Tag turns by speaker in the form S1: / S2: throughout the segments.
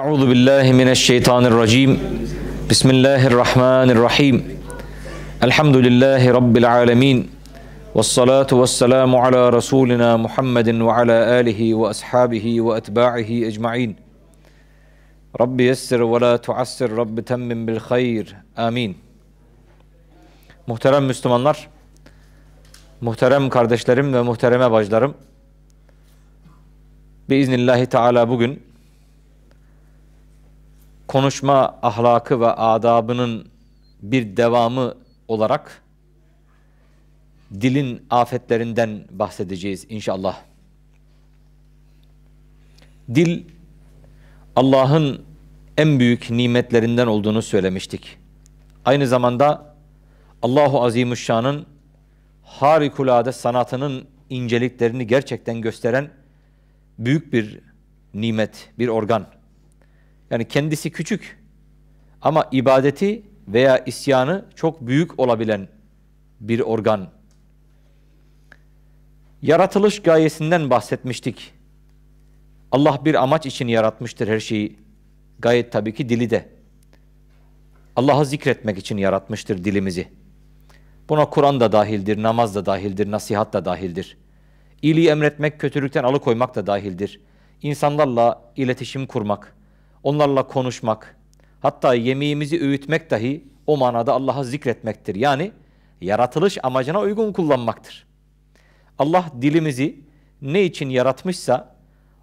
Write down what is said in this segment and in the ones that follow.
S1: أعوذ بالله من الشيطان الرجيم بسم الله الرحمن الرحيم الحمد لله رب العالمين والصلاة والسلام على رسولنا محمد وعلى آله وأصحابه وأتباعه أجمعين رب يسر ولا تعسر رب تمم بالخير آمين محترم Müslümanlar, محترم kardeşlerim ve muhtereme bacılarım, الله تعالى bugün konuşma ahlakı ve adabının bir devamı olarak dilin afetlerinden bahsedeceğiz inşallah. Dil Allah'ın en büyük nimetlerinden olduğunu söylemiştik. Aynı zamanda Allahu Azimüşşan'ın harikulade sanatının inceliklerini gerçekten gösteren büyük bir nimet, bir organ. Yani kendisi küçük ama ibadeti veya isyanı çok büyük olabilen bir organ. Yaratılış gayesinden bahsetmiştik. Allah bir amaç için yaratmıştır her şeyi. Gayet tabii ki dili de. Allah'ı zikretmek için yaratmıştır dilimizi. Buna Kur'an da dahildir, namaz da dahildir, nasihat da dahildir. İyiliği emretmek, kötülükten alıkoymak da dahildir. İnsanlarla iletişim kurmak, onlarla konuşmak, hatta yemeğimizi öğütmek dahi o manada Allah'a zikretmektir. Yani yaratılış amacına uygun kullanmaktır. Allah dilimizi ne için yaratmışsa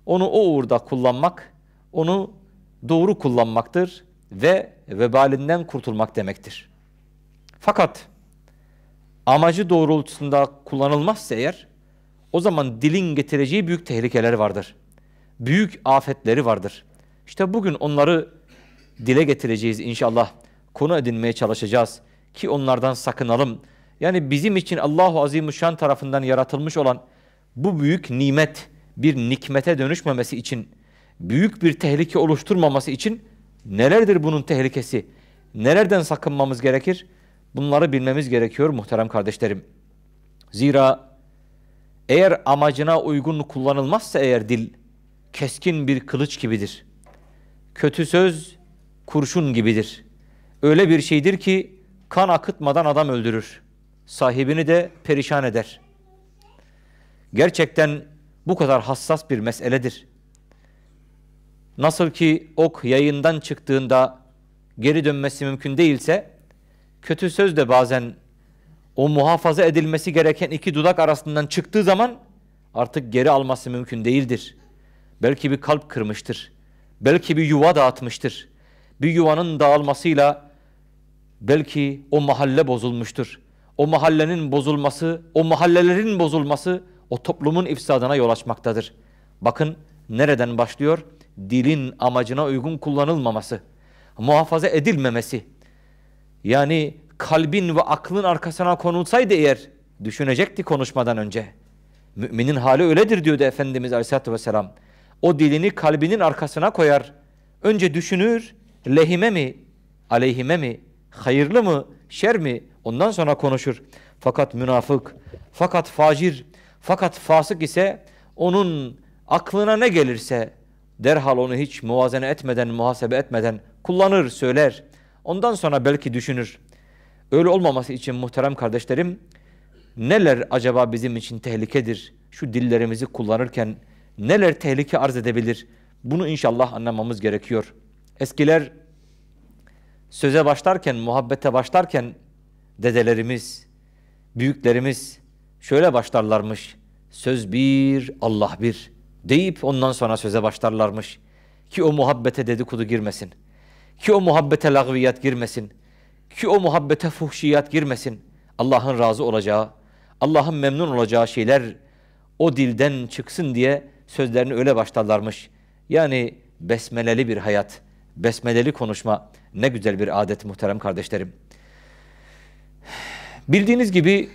S1: onu o uğurda kullanmak, onu doğru kullanmaktır ve vebalinden kurtulmak demektir. Fakat amacı doğrultusunda kullanılmazsa eğer o zaman dilin getireceği büyük tehlikeler vardır. Büyük afetleri vardır. İşte bugün onları dile getireceğiz inşallah. Konu edinmeye çalışacağız ki onlardan sakınalım. Yani bizim için Allahu Azimüşşan tarafından yaratılmış olan bu büyük nimet bir nikmete dönüşmemesi için, büyük bir tehlike oluşturmaması için nelerdir bunun tehlikesi? Nelerden sakınmamız gerekir? Bunları bilmemiz gerekiyor muhterem kardeşlerim. Zira eğer amacına uygun kullanılmazsa eğer dil keskin bir kılıç gibidir kötü söz kurşun gibidir. Öyle bir şeydir ki kan akıtmadan adam öldürür. Sahibini de perişan eder. Gerçekten bu kadar hassas bir meseledir. Nasıl ki ok yayından çıktığında geri dönmesi mümkün değilse, kötü söz de bazen o muhafaza edilmesi gereken iki dudak arasından çıktığı zaman artık geri alması mümkün değildir. Belki bir kalp kırmıştır. Belki bir yuva dağıtmıştır. Bir yuvanın dağılmasıyla belki o mahalle bozulmuştur. O mahallenin bozulması, o mahallelerin bozulması o toplumun ifsadına yol açmaktadır. Bakın nereden başlıyor? Dilin amacına uygun kullanılmaması, muhafaza edilmemesi. Yani kalbin ve aklın arkasına konulsaydı eğer düşünecekti konuşmadan önce. Müminin hali öyledir diyordu Efendimiz Aleyhisselatü Vesselam. O dilini kalbinin arkasına koyar. Önce düşünür, lehime mi, aleyhime mi, hayırlı mı, şer mi? Ondan sonra konuşur. Fakat münafık, fakat facir, fakat fasık ise onun aklına ne gelirse derhal onu hiç muvazene etmeden, muhasebe etmeden kullanır, söyler. Ondan sonra belki düşünür. Öyle olmaması için muhterem kardeşlerim, neler acaba bizim için tehlikedir? Şu dillerimizi kullanırken neler tehlike arz edebilir? Bunu inşallah anlamamız gerekiyor. Eskiler söze başlarken, muhabbete başlarken dedelerimiz, büyüklerimiz şöyle başlarlarmış. Söz bir, Allah bir deyip ondan sonra söze başlarlarmış. Ki o muhabbete dedikodu girmesin. Ki o muhabbete lagviyat girmesin. Ki o muhabbete fuhşiyat girmesin. Allah'ın razı olacağı, Allah'ın memnun olacağı şeyler o dilden çıksın diye sözlerini öyle başlarlarmış. Yani besmeleli bir hayat, besmeleli konuşma ne güzel bir adet muhterem kardeşlerim. Bildiğiniz gibi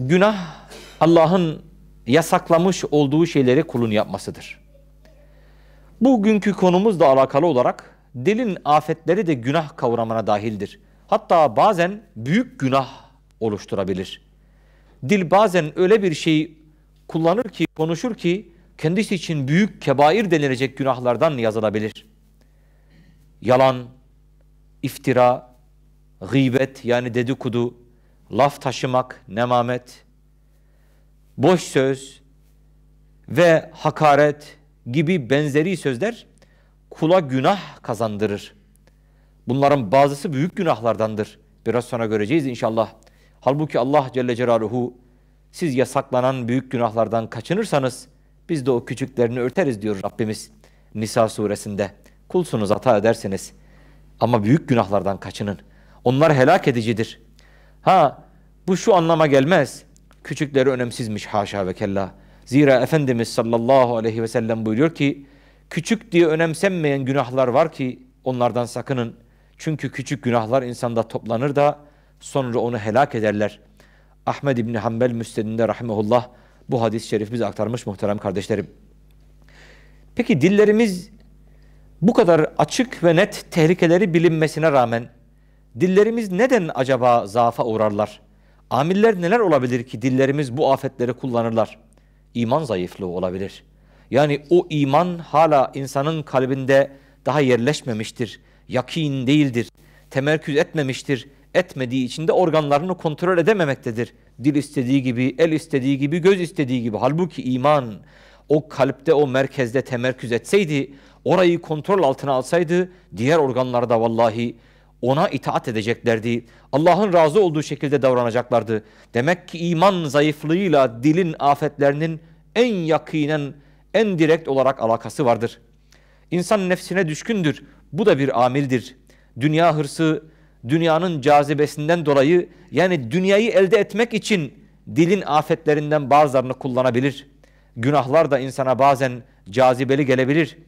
S1: günah Allah'ın yasaklamış olduğu şeyleri kulun yapmasıdır. Bugünkü konumuzla alakalı olarak dilin afetleri de günah kavramına dahildir. Hatta bazen büyük günah oluşturabilir. Dil bazen öyle bir şey kullanır ki, konuşur ki kendisi için büyük kebair denilecek günahlardan yazılabilir. Yalan, iftira, gıybet yani dedikodu, laf taşımak, nemamet, boş söz ve hakaret gibi benzeri sözler kula günah kazandırır. Bunların bazısı büyük günahlardandır. Biraz sonra göreceğiz inşallah. Halbuki Allah Celle Celaluhu siz yasaklanan büyük günahlardan kaçınırsanız biz de o küçüklerini örteriz diyor Rabbimiz Nisa suresinde. Kulsunuz hata ederseniz ama büyük günahlardan kaçının. Onlar helak edicidir. Ha bu şu anlama gelmez. Küçükleri önemsizmiş haşa ve kella. Zira Efendimiz sallallahu aleyhi ve sellem buyuruyor ki küçük diye önemsenmeyen günahlar var ki onlardan sakının. Çünkü küçük günahlar insanda toplanır da sonra onu helak ederler. Ahmed İbni Hanbel Müstedinde Rahimullah bu hadis-i şerif bize aktarmış muhterem kardeşlerim. Peki dillerimiz bu kadar açık ve net tehlikeleri bilinmesine rağmen dillerimiz neden acaba zaafa uğrarlar? Amiller neler olabilir ki dillerimiz bu afetleri kullanırlar? İman zayıflığı olabilir. Yani o iman hala insanın kalbinde daha yerleşmemiştir. Yakin değildir. Temerküz etmemiştir etmediği için de organlarını kontrol edememektedir. Dil istediği gibi, el istediği gibi, göz istediği gibi. Halbuki iman o kalpte, o merkezde temerküz etseydi, orayı kontrol altına alsaydı, diğer organlar da vallahi ona itaat edeceklerdi. Allah'ın razı olduğu şekilde davranacaklardı. Demek ki iman zayıflığıyla dilin afetlerinin en yakinen, en direkt olarak alakası vardır. İnsan nefsine düşkündür. Bu da bir amildir. Dünya hırsı, dünyanın cazibesinden dolayı yani dünyayı elde etmek için dilin afetlerinden bazılarını kullanabilir. Günahlar da insana bazen cazibeli gelebilir.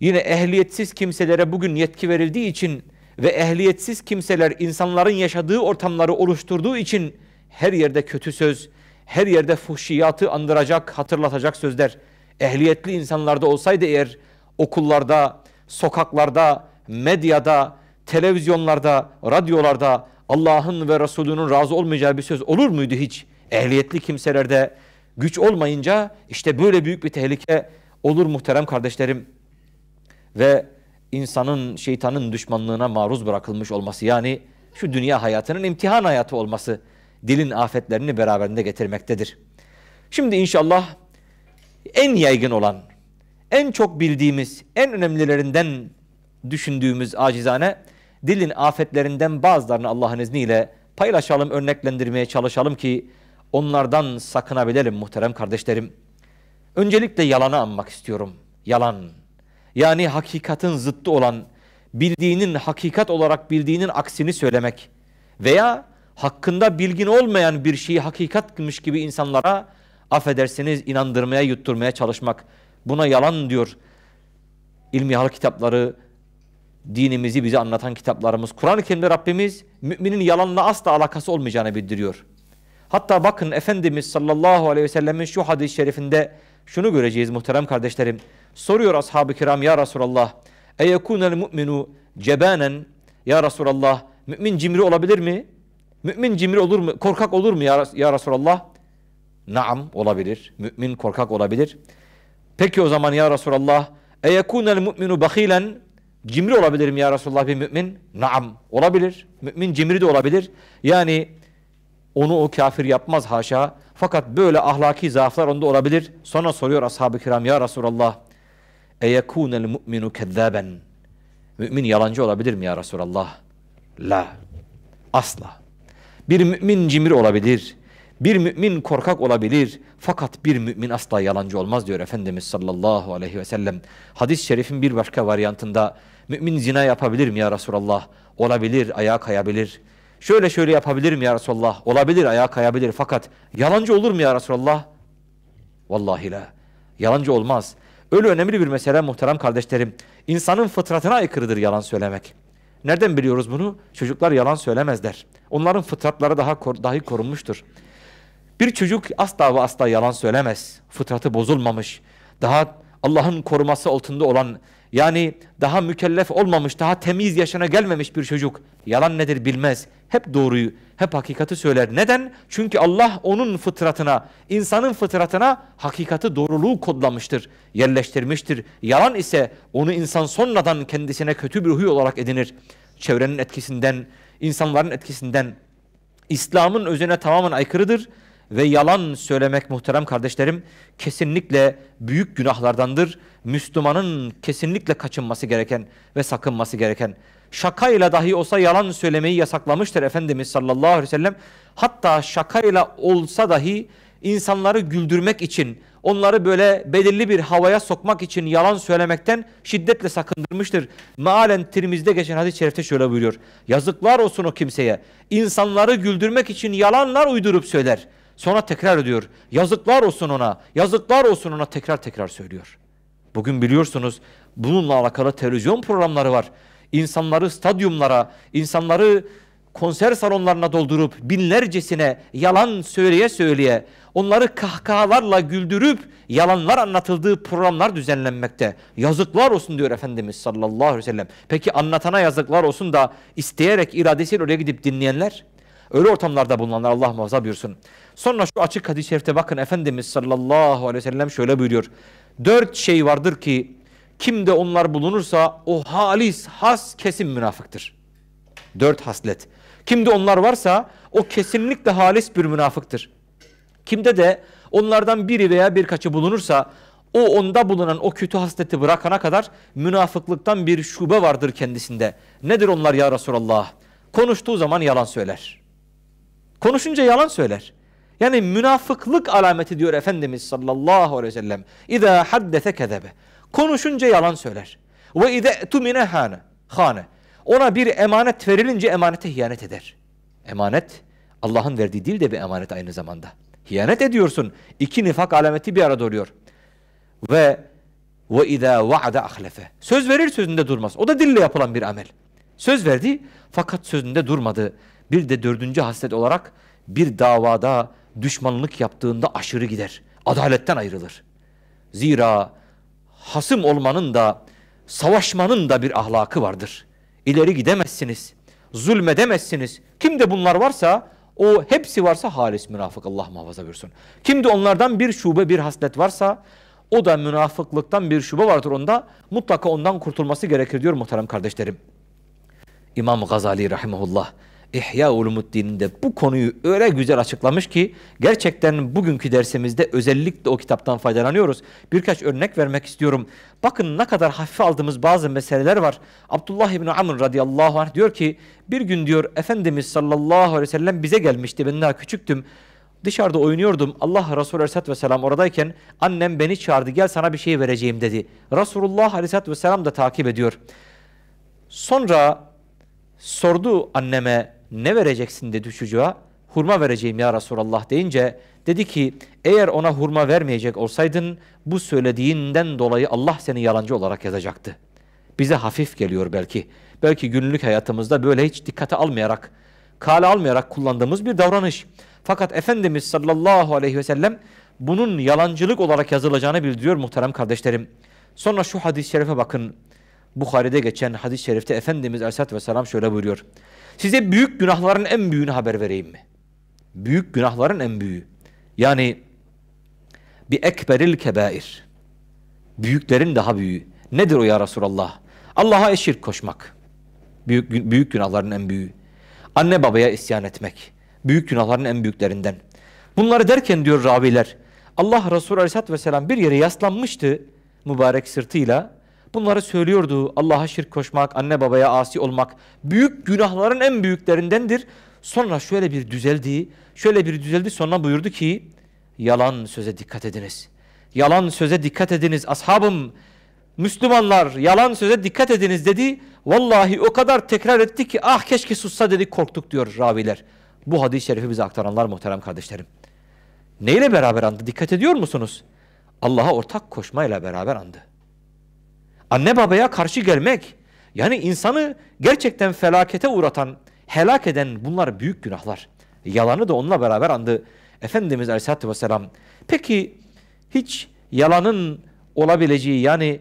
S1: Yine ehliyetsiz kimselere bugün yetki verildiği için ve ehliyetsiz kimseler insanların yaşadığı ortamları oluşturduğu için her yerde kötü söz, her yerde fuhşiyatı andıracak, hatırlatacak sözler. Ehliyetli insanlarda olsaydı eğer okullarda, sokaklarda, medyada, televizyonlarda, radyolarda Allah'ın ve Resulünün razı olmayacağı bir söz olur muydu hiç? Ehliyetli kimselerde güç olmayınca işte böyle büyük bir tehlike olur muhterem kardeşlerim. Ve insanın şeytanın düşmanlığına maruz bırakılmış olması yani şu dünya hayatının imtihan hayatı olması dilin afetlerini beraberinde getirmektedir. Şimdi inşallah en yaygın olan, en çok bildiğimiz, en önemlilerinden düşündüğümüz acizane dilin afetlerinden bazılarını Allah'ın izniyle paylaşalım, örneklendirmeye çalışalım ki onlardan sakınabilelim muhterem kardeşlerim. Öncelikle yalanı anmak istiyorum. Yalan. Yani hakikatin zıttı olan, bildiğinin hakikat olarak bildiğinin aksini söylemek veya hakkında bilgin olmayan bir şeyi hakikatmış gibi insanlara affedersiniz inandırmaya, yutturmaya çalışmak. Buna yalan diyor ilmihal kitapları, dinimizi bize anlatan kitaplarımız. Kur'an-ı Kerim'de Rabbimiz müminin yalanla asla alakası olmayacağını bildiriyor. Hatta bakın Efendimiz sallallahu aleyhi ve sellemin şu hadis-i şerifinde şunu göreceğiz muhterem kardeşlerim. Soruyor ashab-ı kiram ya Resulallah. Eyekunel mu'minu cebanen ya Resulallah. Mümin cimri olabilir mi? Mümin cimri olur mu? Korkak olur mu ya, ya Resulallah? Naam olabilir. Mümin korkak olabilir. Peki o zaman ya Resulallah. Eyekunel mu'minu bakilen Cimri olabilirim ya Resulullah bir mümin. Naam olabilir. Mümin cimri de olabilir. Yani onu o kafir yapmaz haşa. Fakat böyle ahlaki zaaflar onda olabilir. Sonra soruyor ashab-ı kiram ya Resulallah. Eyekunel mu'minu kezzaben. Mümin yalancı olabilir mi ya Resulallah? La. Asla. Bir mümin cimri olabilir. Bir mümin korkak olabilir fakat bir mümin asla yalancı olmaz diyor Efendimiz sallallahu aleyhi ve sellem. Hadis-i şerifin bir başka varyantında Mümin zina yapabilir mi ya Resulallah? Olabilir, ayağa kayabilir. Şöyle şöyle yapabilir mi ya Resulallah? Olabilir, ayağa kayabilir. Fakat yalancı olur mu ya Resulallah? Vallahi la. Yalancı olmaz. Öyle önemli bir mesele muhterem kardeşlerim. İnsanın fıtratına aykırıdır yalan söylemek. Nereden biliyoruz bunu? Çocuklar yalan söylemezler. Onların fıtratları daha dahi korunmuştur. Bir çocuk asla ve asla yalan söylemez. Fıtratı bozulmamış. Daha Allah'ın koruması altında olan yani daha mükellef olmamış, daha temiz yaşına gelmemiş bir çocuk yalan nedir bilmez. Hep doğruyu, hep hakikati söyler. Neden? Çünkü Allah onun fıtratına, insanın fıtratına hakikati doğruluğu kodlamıştır, yerleştirmiştir. Yalan ise onu insan sonradan kendisine kötü bir huy olarak edinir. Çevrenin etkisinden, insanların etkisinden, İslam'ın özüne tamamen aykırıdır ve yalan söylemek muhterem kardeşlerim kesinlikle büyük günahlardandır. Müslümanın kesinlikle kaçınması gereken ve sakınması gereken. Şakayla dahi olsa yalan söylemeyi yasaklamıştır Efendimiz sallallahu aleyhi ve sellem. Hatta şakayla olsa dahi insanları güldürmek için, onları böyle belirli bir havaya sokmak için yalan söylemekten şiddetle sakındırmıştır. Mealen Tirmiz'de geçen hadis-i şerifte şöyle buyuruyor. Yazıklar olsun o kimseye. İnsanları güldürmek için yalanlar uydurup söyler. Sonra tekrar ediyor. Yazıklar olsun ona, yazıklar olsun ona tekrar tekrar söylüyor. Bugün biliyorsunuz bununla alakalı televizyon programları var. İnsanları stadyumlara, insanları konser salonlarına doldurup binlercesine yalan söyleye söyleye onları kahkahalarla güldürüp yalanlar anlatıldığı programlar düzenlenmekte. Yazıklar olsun diyor Efendimiz sallallahu aleyhi ve sellem. Peki anlatana yazıklar olsun da isteyerek iradesiyle oraya gidip dinleyenler? Öyle ortamlarda bulunanlar Allah muhafaza buyursun. Sonra şu açık hadis-i şerifte bakın Efendimiz sallallahu aleyhi ve sellem şöyle buyuruyor. Dört şey vardır ki kimde onlar bulunursa o halis has kesin münafıktır. Dört haslet. Kimde onlar varsa o kesinlikle halis bir münafıktır. Kimde de onlardan biri veya birkaçı bulunursa o onda bulunan o kötü hasleti bırakana kadar münafıklıktan bir şube vardır kendisinde. Nedir onlar ya Resulallah? Konuştuğu zaman yalan söyler. Konuşunca yalan söyler. Yani münafıklık alameti diyor Efendimiz sallallahu aleyhi ve sellem. İza haddese kezebe. Konuşunca yalan söyler. Ve ize tumine hane. Hane. Ona bir emanet verilince emanete hiyanet eder. Emanet Allah'ın verdiği değil de bir emanet aynı zamanda. Hiyanet ediyorsun. İki nifak alameti bir arada oluyor. Ve ve izâ va'de ahlefe. Söz verir sözünde durmaz. O da dille yapılan bir amel. Söz verdi fakat sözünde durmadı. Bir de dördüncü haslet olarak bir davada düşmanlık yaptığında aşırı gider. Adaletten ayrılır. Zira hasım olmanın da savaşmanın da bir ahlakı vardır. İleri gidemezsiniz. Zulmedemezsiniz. Kimde bunlar varsa o hepsi varsa halis münafık Allah muhafaza buyursun. Kimde onlardan bir şube bir haslet varsa o da münafıklıktan bir şube vardır onda. Mutlaka ondan kurtulması gerekir diyor muhterem kardeşlerim. İmam Gazali rahimahullah İhya Ulumuddin'de bu konuyu öyle güzel açıklamış ki gerçekten bugünkü dersimizde özellikle o kitaptan faydalanıyoruz. Birkaç örnek vermek istiyorum. Bakın ne kadar hafife aldığımız bazı meseleler var. Abdullah İbni Amr radıyallahu anh diyor ki bir gün diyor Efendimiz sallallahu aleyhi ve sellem bize gelmişti ben daha küçüktüm. Dışarıda oynuyordum. Allah Resulü Aleyhisselatü Vesselam oradayken annem beni çağırdı gel sana bir şey vereceğim dedi. Resulullah Aleyhisselatü Vesselam da takip ediyor. Sonra sordu anneme ne vereceksin dedi çocuğa. Hurma vereceğim ya Resulallah deyince dedi ki eğer ona hurma vermeyecek olsaydın bu söylediğinden dolayı Allah seni yalancı olarak yazacaktı. Bize hafif geliyor belki. Belki günlük hayatımızda böyle hiç dikkate almayarak, kale almayarak kullandığımız bir davranış. Fakat Efendimiz sallallahu aleyhi ve sellem bunun yalancılık olarak yazılacağını bildiriyor muhterem kardeşlerim. Sonra şu hadis-i şerife bakın. Bukhari'de geçen hadis-i şerifte Efendimiz Aleyhisselatü Vesselam şöyle buyuruyor. Size büyük günahların en büyüğünü haber vereyim mi? Büyük günahların en büyüğü. Yani bir ekberil kebair. Büyüklerin daha büyüğü. Nedir o ya Resulallah? Allah'a eşirk koşmak. Büyük, büyük günahların en büyüğü. Anne babaya isyan etmek. Büyük günahların en büyüklerinden. Bunları derken diyor raviler. Allah Resulü Aleyhisselatü Vesselam bir yere yaslanmıştı mübarek sırtıyla bunları söylüyordu. Allah'a şirk koşmak, anne babaya asi olmak büyük günahların en büyüklerindendir. Sonra şöyle bir düzeldi. Şöyle bir düzeldi sonra buyurdu ki yalan söze dikkat ediniz. Yalan söze dikkat ediniz ashabım. Müslümanlar yalan söze dikkat ediniz dedi. Vallahi o kadar tekrar etti ki ah keşke sussa dedi korktuk diyor raviler. Bu hadis-i şerifi bize aktaranlar muhterem kardeşlerim. Neyle beraber andı? Dikkat ediyor musunuz? Allah'a ortak koşmayla beraber andı. Anne babaya karşı gelmek yani insanı gerçekten felakete uğratan, helak eden bunlar büyük günahlar. Yalanı da onunla beraber andı Efendimiz Aleyhisselatü Vesselam. Peki hiç yalanın olabileceği yani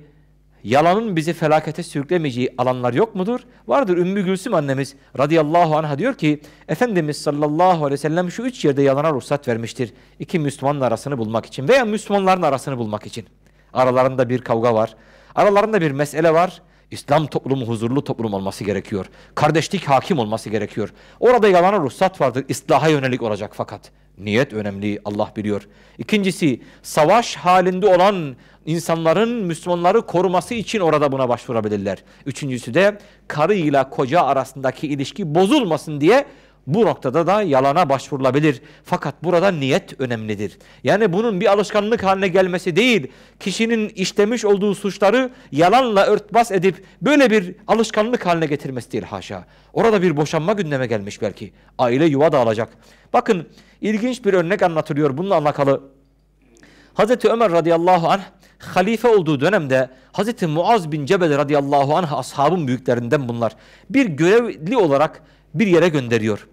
S1: yalanın bizi felakete sürüklemeyeceği alanlar yok mudur? Vardır Ümmü Gülsüm annemiz radıyallahu anha diyor ki Efendimiz sallallahu aleyhi ve sellem şu üç yerde yalana ruhsat vermiştir. İki Müslümanın arasını bulmak için veya Müslümanların arasını bulmak için. Aralarında bir kavga var. Aralarında bir mesele var. İslam toplumu huzurlu toplum olması gerekiyor. Kardeşlik hakim olması gerekiyor. Orada yalana ruhsat vardır. İslaha yönelik olacak fakat. Niyet önemli Allah biliyor. İkincisi savaş halinde olan insanların Müslümanları koruması için orada buna başvurabilirler. Üçüncüsü de karıyla koca arasındaki ilişki bozulmasın diye bu noktada da yalana başvurulabilir. Fakat burada niyet önemlidir. Yani bunun bir alışkanlık haline gelmesi değil, kişinin işlemiş olduğu suçları yalanla örtbas edip böyle bir alışkanlık haline getirmesi değil haşa. Orada bir boşanma gündeme gelmiş belki. Aile yuva dağılacak. Bakın ilginç bir örnek anlatılıyor bununla alakalı. Hazreti Ömer radıyallahu anh halife olduğu dönemde Hazreti Muaz bin Cebel radıyallahu anh ashabın büyüklerinden bunlar. Bir görevli olarak bir yere gönderiyor.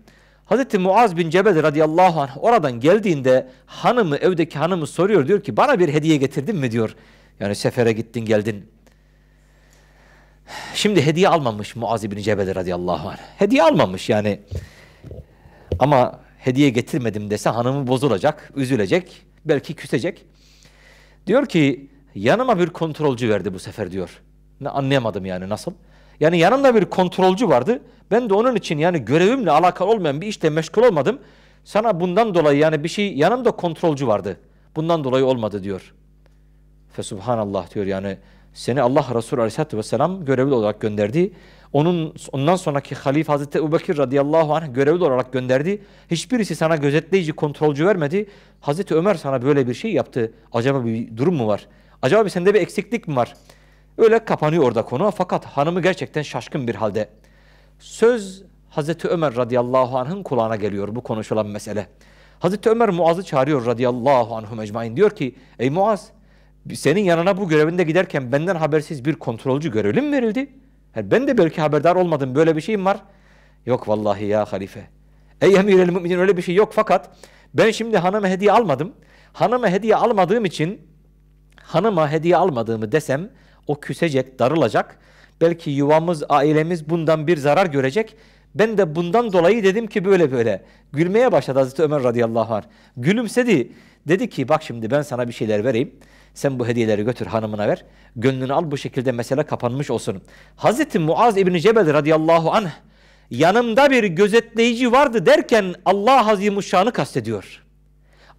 S1: Hazreti Muaz bin Cebel radıyallahu anh oradan geldiğinde hanımı evdeki hanımı soruyor diyor ki bana bir hediye getirdin mi diyor. Yani sefere gittin geldin. Şimdi hediye almamış Muaz bin Cebel radıyallahu anh. Hediye almamış yani. Ama hediye getirmedim dese hanımı bozulacak, üzülecek, belki küsecek. Diyor ki yanıma bir kontrolcü verdi bu sefer diyor. Ne anlayamadım yani nasıl? Yani yanımda bir kontrolcü vardı. Ben de onun için yani görevimle alakalı olmayan bir işte meşgul olmadım. Sana bundan dolayı yani bir şey yanımda kontrolcü vardı. Bundan dolayı olmadı diyor. Fesubhanallah diyor yani seni Allah Resulü Aleyhisselatü Vesselam görevli olarak gönderdi. Onun ondan sonraki halife Hazreti Ebubekir radıyallahu anh görevli olarak gönderdi. Hiçbirisi sana gözetleyici, kontrolcü vermedi. Hazreti Ömer sana böyle bir şey yaptı. Acaba bir durum mu var? Acaba bir sende bir eksiklik mi var? Öyle kapanıyor orada konu fakat hanımı gerçekten şaşkın bir halde. Söz Hazreti Ömer radıyallahu anh'ın kulağına geliyor bu konuşulan mesele. Hazreti Ömer Muaz'ı çağırıyor radıyallahu anhu mecmain. Diyor ki ey Muaz senin yanına bu görevinde giderken benden habersiz bir kontrolcü görevi mi verildi? Ben de belki haberdar olmadım böyle bir şeyim var. Yok vallahi ya halife. Ey emirel müminin öyle bir şey yok fakat ben şimdi hanıma hediye almadım. Hanıma hediye almadığım için hanıma hediye almadığımı desem o küsecek, darılacak. Belki yuvamız, ailemiz bundan bir zarar görecek. Ben de bundan dolayı dedim ki böyle böyle. Gülmeye başladı Hazreti Ömer radıyallahu anh. Gülümsedi. Dedi ki bak şimdi ben sana bir şeyler vereyim. Sen bu hediyeleri götür hanımına ver. Gönlünü al bu şekilde mesele kapanmış olsun. Hazreti Muaz İbni Cebel radıyallahu anh yanımda bir gözetleyici vardı derken Allah Azimuşşan'ı kastediyor.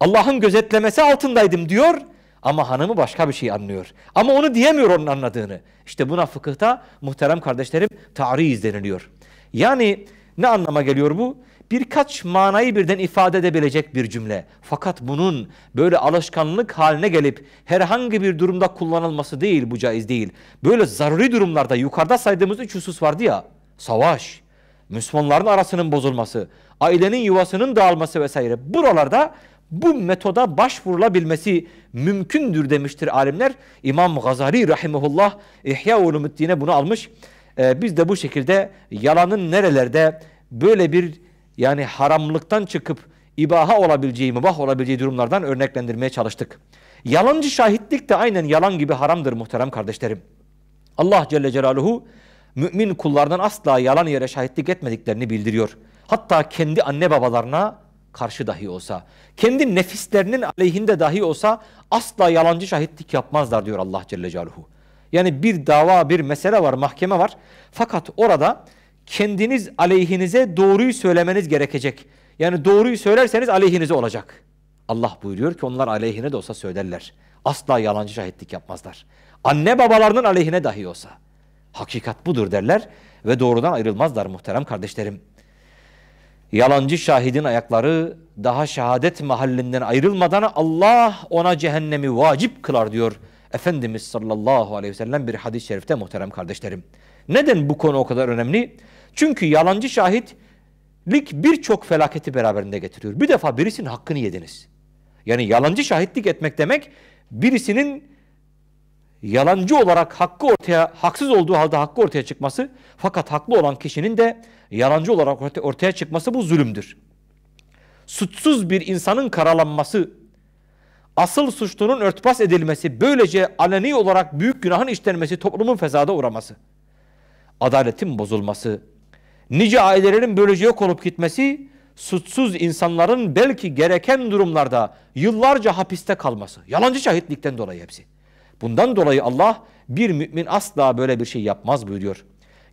S1: Allah'ın gözetlemesi altındaydım diyor. Ama hanımı başka bir şey anlıyor. Ama onu diyemiyor onun anladığını. İşte buna fıkıhta muhterem kardeşlerim tariz deniliyor. Yani ne anlama geliyor bu? Birkaç manayı birden ifade edebilecek bir cümle. Fakat bunun böyle alışkanlık haline gelip herhangi bir durumda kullanılması değil bu caiz değil. Böyle zaruri durumlarda yukarıda saydığımız üç husus vardı ya. Savaş, Müslümanların arasının bozulması, ailenin yuvasının dağılması vesaire. Buralarda bu metoda başvurulabilmesi mümkündür demiştir alimler. İmam Gazali rahimehullah İhya Ulumuddin'e bunu almış. Ee, biz de bu şekilde yalanın nerelerde böyle bir yani haramlıktan çıkıp ibaha olabileceği, mübah olabileceği durumlardan örneklendirmeye çalıştık. Yalancı şahitlik de aynen yalan gibi haramdır muhterem kardeşlerim. Allah Celle Celaluhu mümin kullardan asla yalan yere şahitlik etmediklerini bildiriyor. Hatta kendi anne babalarına karşı dahi olsa, kendi nefislerinin aleyhinde dahi olsa asla yalancı şahitlik yapmazlar diyor Allah Celle Celaluhu. Yani bir dava, bir mesele var, mahkeme var. Fakat orada kendiniz aleyhinize doğruyu söylemeniz gerekecek. Yani doğruyu söylerseniz aleyhinize olacak. Allah buyuruyor ki onlar aleyhine de olsa söylerler. Asla yalancı şahitlik yapmazlar. Anne babalarının aleyhine dahi olsa. Hakikat budur derler ve doğrudan ayrılmazlar muhterem kardeşlerim. Yalancı şahidin ayakları daha şehadet mahallinden ayrılmadan Allah ona cehennemi vacip kılar diyor Efendimiz sallallahu aleyhi ve sellem bir hadis-i şerifte muhterem kardeşlerim. Neden bu konu o kadar önemli? Çünkü yalancı şahitlik birçok felaketi beraberinde getiriyor. Bir defa birisinin hakkını yediniz. Yani yalancı şahitlik etmek demek birisinin yalancı olarak hakkı ortaya, haksız olduğu halde hakkı ortaya çıkması fakat haklı olan kişinin de yalancı olarak ortaya çıkması bu zulümdür. Suçsuz bir insanın karalanması, asıl suçlunun örtbas edilmesi, böylece aleni olarak büyük günahın işlenmesi, toplumun fesada uğraması, adaletin bozulması, nice ailelerin böylece yok olup gitmesi, suçsuz insanların belki gereken durumlarda yıllarca hapiste kalması, yalancı şahitlikten dolayı hepsi. Bundan dolayı Allah bir mümin asla böyle bir şey yapmaz buyuruyor.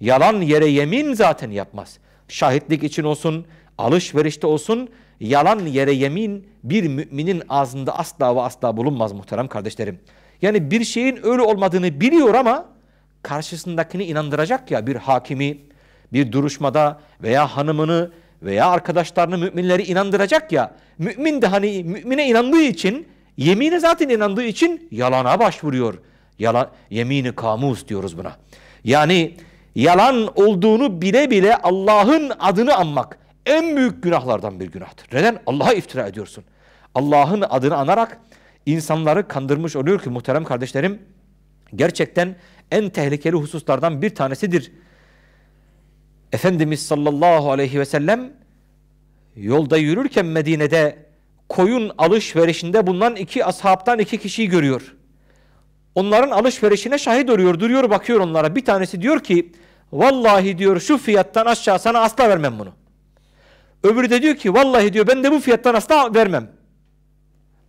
S1: Yalan yere yemin zaten yapmaz. Şahitlik için olsun, alışverişte olsun yalan yere yemin bir müminin ağzında asla ve asla bulunmaz muhterem kardeşlerim. Yani bir şeyin öyle olmadığını biliyor ama karşısındakini inandıracak ya bir hakimi, bir duruşmada veya hanımını veya arkadaşlarını müminleri inandıracak ya. Mümin de hani mümine inandığı için Yemine zaten inandığı için yalana başvuruyor. Yalan, yemini kamus diyoruz buna. Yani yalan olduğunu bile bile Allah'ın adını anmak en büyük günahlardan bir günahtır. Neden? Allah'a iftira ediyorsun. Allah'ın adını anarak insanları kandırmış oluyor ki muhterem kardeşlerim gerçekten en tehlikeli hususlardan bir tanesidir. Efendimiz sallallahu aleyhi ve sellem yolda yürürken Medine'de koyun alışverişinde bulunan iki ashabtan iki kişiyi görüyor. Onların alışverişine şahit oluyor, duruyor bakıyor onlara. Bir tanesi diyor ki vallahi diyor şu fiyattan aşağı sana asla vermem bunu. Öbürü de diyor ki vallahi diyor ben de bu fiyattan asla vermem.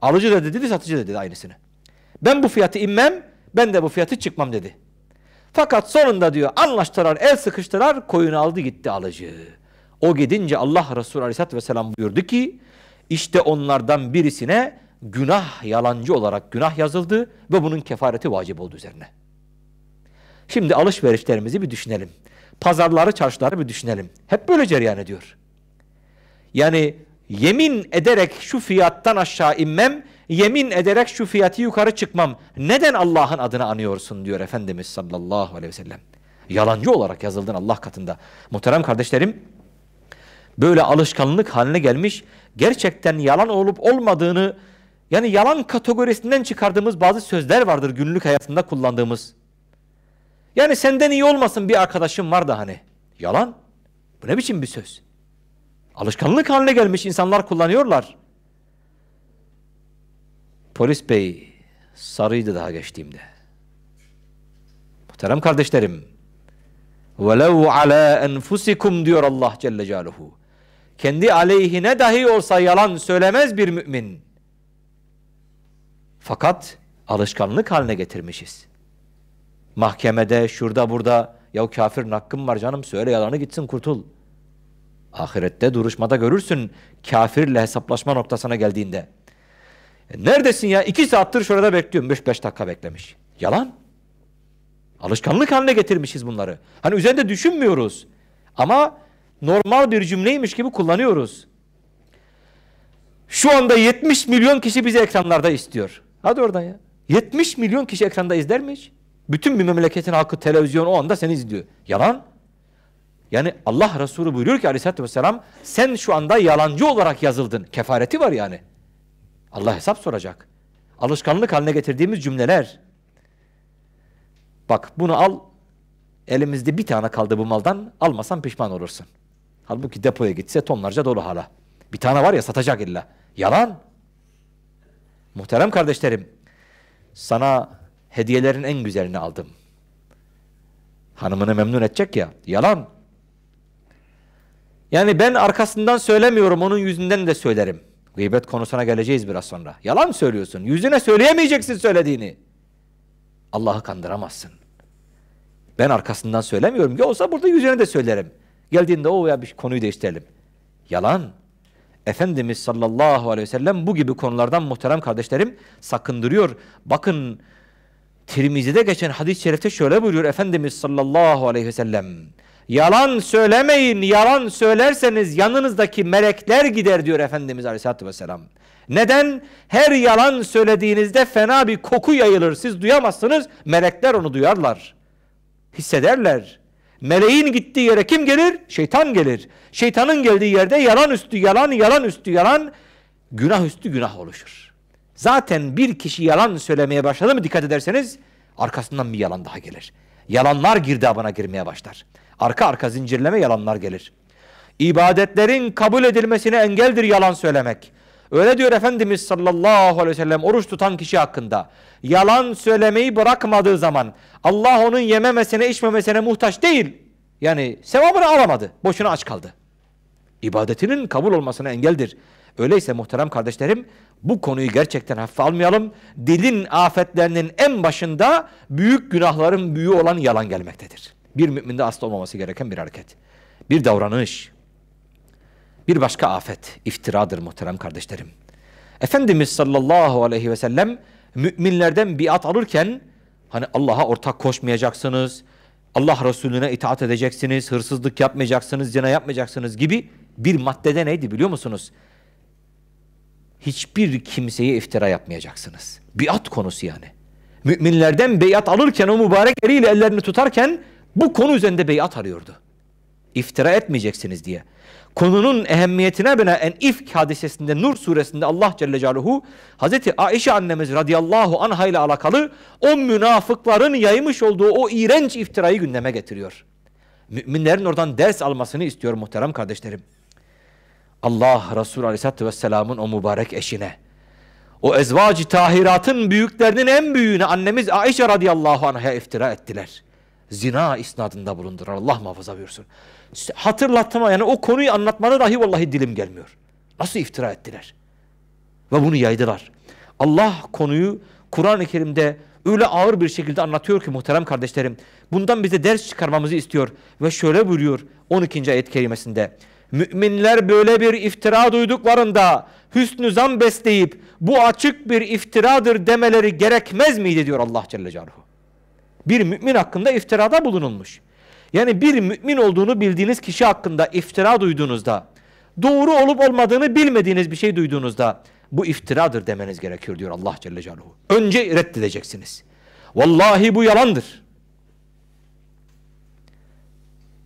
S1: Alıcı da dedi, satıcı da dedi aynısını. Ben bu fiyatı inmem, ben de bu fiyatı çıkmam dedi. Fakat sonunda diyor anlaştılar, el sıkıştılar, koyunu aldı gitti alıcı. O gidince Allah Resulü Aleyhisselatü Vesselam buyurdu ki işte onlardan birisine günah yalancı olarak günah yazıldı ve bunun kefareti vacip oldu üzerine. Şimdi alışverişlerimizi bir düşünelim. Pazarları, çarşıları bir düşünelim. Hep böyle cereyan ediyor. Yani yemin ederek şu fiyattan aşağı inmem, yemin ederek şu fiyatı yukarı çıkmam. Neden Allah'ın adını anıyorsun diyor Efendimiz sallallahu aleyhi ve sellem. Yalancı olarak yazıldın Allah katında. Muhterem kardeşlerim, böyle alışkanlık haline gelmiş gerçekten yalan olup olmadığını yani yalan kategorisinden çıkardığımız bazı sözler vardır günlük hayatında kullandığımız. Yani senden iyi olmasın bir arkadaşım var da hani. Yalan. Bu ne biçim bir söz? Alışkanlık haline gelmiş insanlar kullanıyorlar. Polis bey sarıydı daha geçtiğimde. Muhterem kardeşlerim. وَلَوْ ala أَنْفُسِكُمْ diyor Allah Celle Celaluhu kendi aleyhine dahi olsa yalan söylemez bir mümin. Fakat alışkanlık haline getirmişiz. Mahkemede, şurada burada, ya kafir hakkım var canım söyle yalanı gitsin kurtul. Ahirette duruşmada görürsün kafirle hesaplaşma noktasına geldiğinde. E neredesin ya? İki saattir şurada bekliyorum. Beş, beş dakika beklemiş. Yalan. Alışkanlık haline getirmişiz bunları. Hani üzerinde düşünmüyoruz. Ama normal bir cümleymiş gibi kullanıyoruz. Şu anda 70 milyon kişi bizi ekranlarda istiyor. Hadi oradan ya. 70 milyon kişi ekranda izler mi hiç? Bütün bir memleketin halkı televizyon o anda seni izliyor. Yalan. Yani Allah Resulü buyuruyor ki aleyhissalatü vesselam sen şu anda yalancı olarak yazıldın. Kefareti var yani. Allah hesap soracak. Alışkanlık haline getirdiğimiz cümleler. Bak bunu al elimizde bir tane kaldı bu maldan almasan pişman olursun. Halbuki depoya gitse tonlarca dolu hala. Bir tane var ya satacak illa. Yalan. Muhterem kardeşlerim, sana hediyelerin en güzelini aldım. Hanımını memnun edecek ya. Yalan. Yani ben arkasından söylemiyorum, onun yüzünden de söylerim. Gıybet konusuna geleceğiz biraz sonra. Yalan söylüyorsun. Yüzüne söyleyemeyeceksin söylediğini. Allah'ı kandıramazsın. Ben arkasından söylemiyorum. Ya olsa burada yüzüne de söylerim. Geldiğinde o veya bir konuyu değiştirelim. Yalan. Efendimiz sallallahu aleyhi ve sellem bu gibi konulardan muhterem kardeşlerim sakındırıyor. Bakın Tirmizi'de geçen hadis-i şerifte şöyle buyuruyor Efendimiz sallallahu aleyhi ve sellem. Yalan söylemeyin, yalan söylerseniz yanınızdaki melekler gider diyor Efendimiz aleyhissalatü vesselam. Neden? Her yalan söylediğinizde fena bir koku yayılır. Siz duyamazsınız, melekler onu duyarlar. Hissederler. Meleğin gittiği yere kim gelir? Şeytan gelir. Şeytanın geldiği yerde yalan üstü yalan, yalan üstü yalan, günah üstü günah oluşur. Zaten bir kişi yalan söylemeye başladı mı dikkat ederseniz arkasından bir yalan daha gelir. Yalanlar girdabına girmeye başlar. Arka arka zincirleme yalanlar gelir. İbadetlerin kabul edilmesine engeldir yalan söylemek. Öyle diyor Efendimiz sallallahu aleyhi ve sellem oruç tutan kişi hakkında. Yalan söylemeyi bırakmadığı zaman Allah onun yememesine içmemesine muhtaç değil. Yani sevabını alamadı. Boşuna aç kaldı. İbadetinin kabul olmasına engeldir. Öyleyse muhterem kardeşlerim bu konuyu gerçekten hafife almayalım. Dilin afetlerinin en başında büyük günahların büyüğü olan yalan gelmektedir. Bir müminde asla olmaması gereken bir hareket. Bir davranış. Bir başka afet iftiradır muhterem kardeşlerim. Efendimiz sallallahu aleyhi ve sellem müminlerden biat alırken hani Allah'a ortak koşmayacaksınız, Allah Resulüne itaat edeceksiniz, hırsızlık yapmayacaksınız, cina yapmayacaksınız gibi bir maddede neydi biliyor musunuz? Hiçbir kimseye iftira yapmayacaksınız. Biat konusu yani. Müminlerden beyat alırken o mübarek eliyle ellerini tutarken bu konu üzerinde beyat arıyordu. İftira etmeyeceksiniz diye konunun ehemmiyetine binaen İfk hadisesinde Nur suresinde Allah Celle Celaluhu Hazreti Aişe annemiz radıyallahu anha ile alakalı o münafıkların yaymış olduğu o iğrenç iftirayı gündeme getiriyor. Müminlerin oradan ders almasını istiyor muhterem kardeşlerim. Allah Resulü Aleyhisselatü Vesselam'ın o mübarek eşine, o ezvacı tahiratın büyüklerinin en büyüğüne annemiz Aişe radıyallahu anh'a iftira ettiler.'' zina isnadında bulundurur. Allah muhafaza buyursun. Hatırlatma yani o konuyu anlatmada dahi vallahi dilim gelmiyor. Nasıl iftira ettiler? Ve bunu yaydılar. Allah konuyu Kur'an-ı Kerim'de öyle ağır bir şekilde anlatıyor ki muhterem kardeşlerim. Bundan bize ders çıkarmamızı istiyor. Ve şöyle buyuruyor 12. ayet kerimesinde. Müminler böyle bir iftira duyduklarında hüsnü zan besleyip bu açık bir iftiradır demeleri gerekmez miydi diyor Allah Celle Celaluhu bir mümin hakkında iftirada bulunulmuş. Yani bir mümin olduğunu bildiğiniz kişi hakkında iftira duyduğunuzda, doğru olup olmadığını bilmediğiniz bir şey duyduğunuzda bu iftiradır demeniz gerekiyor diyor Allah Celle Celaluhu. Önce reddedeceksiniz. Vallahi bu yalandır.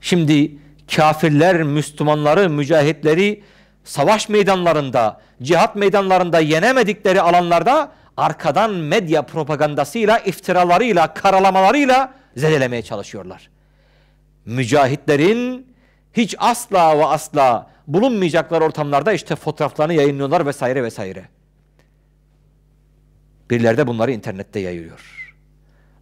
S1: Şimdi kafirler Müslümanları, mücahitleri savaş meydanlarında, cihat meydanlarında yenemedikleri alanlarda arkadan medya propagandasıyla, iftiralarıyla, karalamalarıyla zedelemeye çalışıyorlar. Mücahitlerin hiç asla ve asla bulunmayacakları ortamlarda işte fotoğraflarını yayınlıyorlar vesaire vesaire. Birileri de bunları internette yayıyor.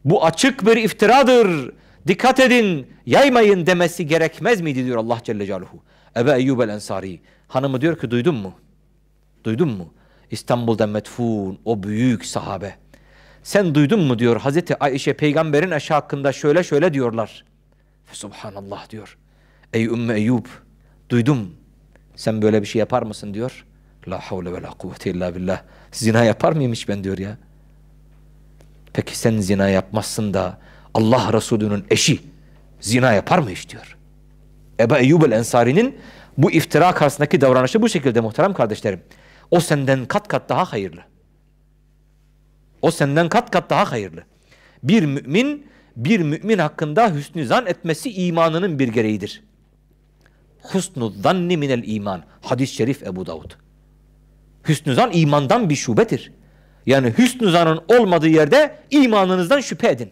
S1: Bu açık bir iftiradır. Dikkat edin, yaymayın demesi gerekmez miydi diyor Allah Celle Celaluhu. Ebe Eyyub el Ensari. Hanımı diyor ki duydun mu? Duydun mu? İstanbul'da metfun o büyük sahabe. Sen duydun mu diyor Hazreti Ayşe peygamberin eşi hakkında şöyle şöyle diyorlar. Subhanallah diyor. Ey Ümmü Eyyub duydum. Sen böyle bir şey yapar mısın diyor. La havle ve la kuvvete illa billah. Zina yapar mıymış ben diyor ya. Peki sen zina yapmazsın da Allah Resulü'nün eşi zina yapar mı hiç diyor. Ebe Eyyub el Ensari'nin bu iftira karşısındaki davranışı bu şekilde muhterem kardeşlerim. O senden kat kat daha hayırlı. O senden kat kat daha hayırlı. Bir mümin bir mümin hakkında hüsnü zan etmesi imanının bir gereğidir. Husnu zanni minel iman. Hadis-i şerif Ebu Davud. Hüsnü zan imandan bir şubedir. Yani hüsnü zanın olmadığı yerde imanınızdan şüphe edin.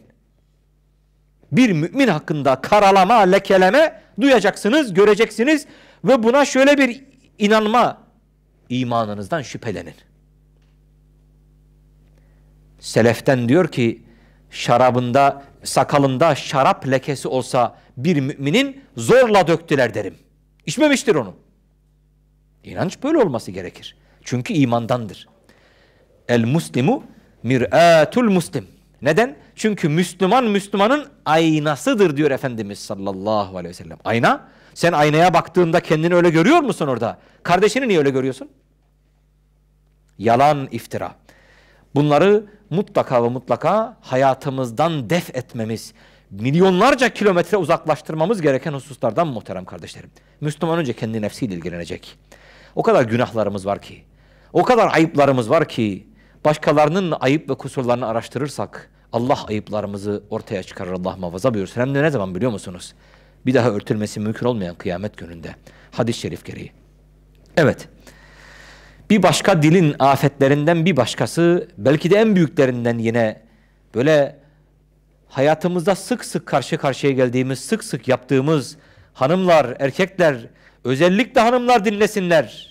S1: Bir mümin hakkında karalama, lekeleme duyacaksınız, göreceksiniz ve buna şöyle bir inanma imanınızdan şüphelenin. Seleften diyor ki şarabında, sakalında şarap lekesi olsa bir müminin zorla döktüler derim. İçmemiştir onu. İnanç böyle olması gerekir. Çünkü imandandır. El muslimu mir'atul muslim. Neden? Çünkü Müslüman Müslümanın aynasıdır diyor Efendimiz sallallahu aleyhi ve sellem. Ayna. Sen aynaya baktığında kendini öyle görüyor musun orada? Kardeşini niye öyle görüyorsun? yalan, iftira. Bunları mutlaka ve mutlaka hayatımızdan def etmemiz, milyonlarca kilometre uzaklaştırmamız gereken hususlardan muhterem kardeşlerim. Müslüman önce kendi nefsiyle ilgilenecek. O kadar günahlarımız var ki, o kadar ayıplarımız var ki, başkalarının ayıp ve kusurlarını araştırırsak, Allah ayıplarımızı ortaya çıkarır Allah muhafaza buyursun. Hem de ne zaman biliyor musunuz? Bir daha örtülmesi mümkün olmayan kıyamet gününde. Hadis-i şerif gereği. Evet bir başka dilin afetlerinden bir başkası belki de en büyüklerinden yine böyle hayatımızda sık sık karşı karşıya geldiğimiz, sık sık yaptığımız hanımlar, erkekler, özellikle hanımlar dinlesinler.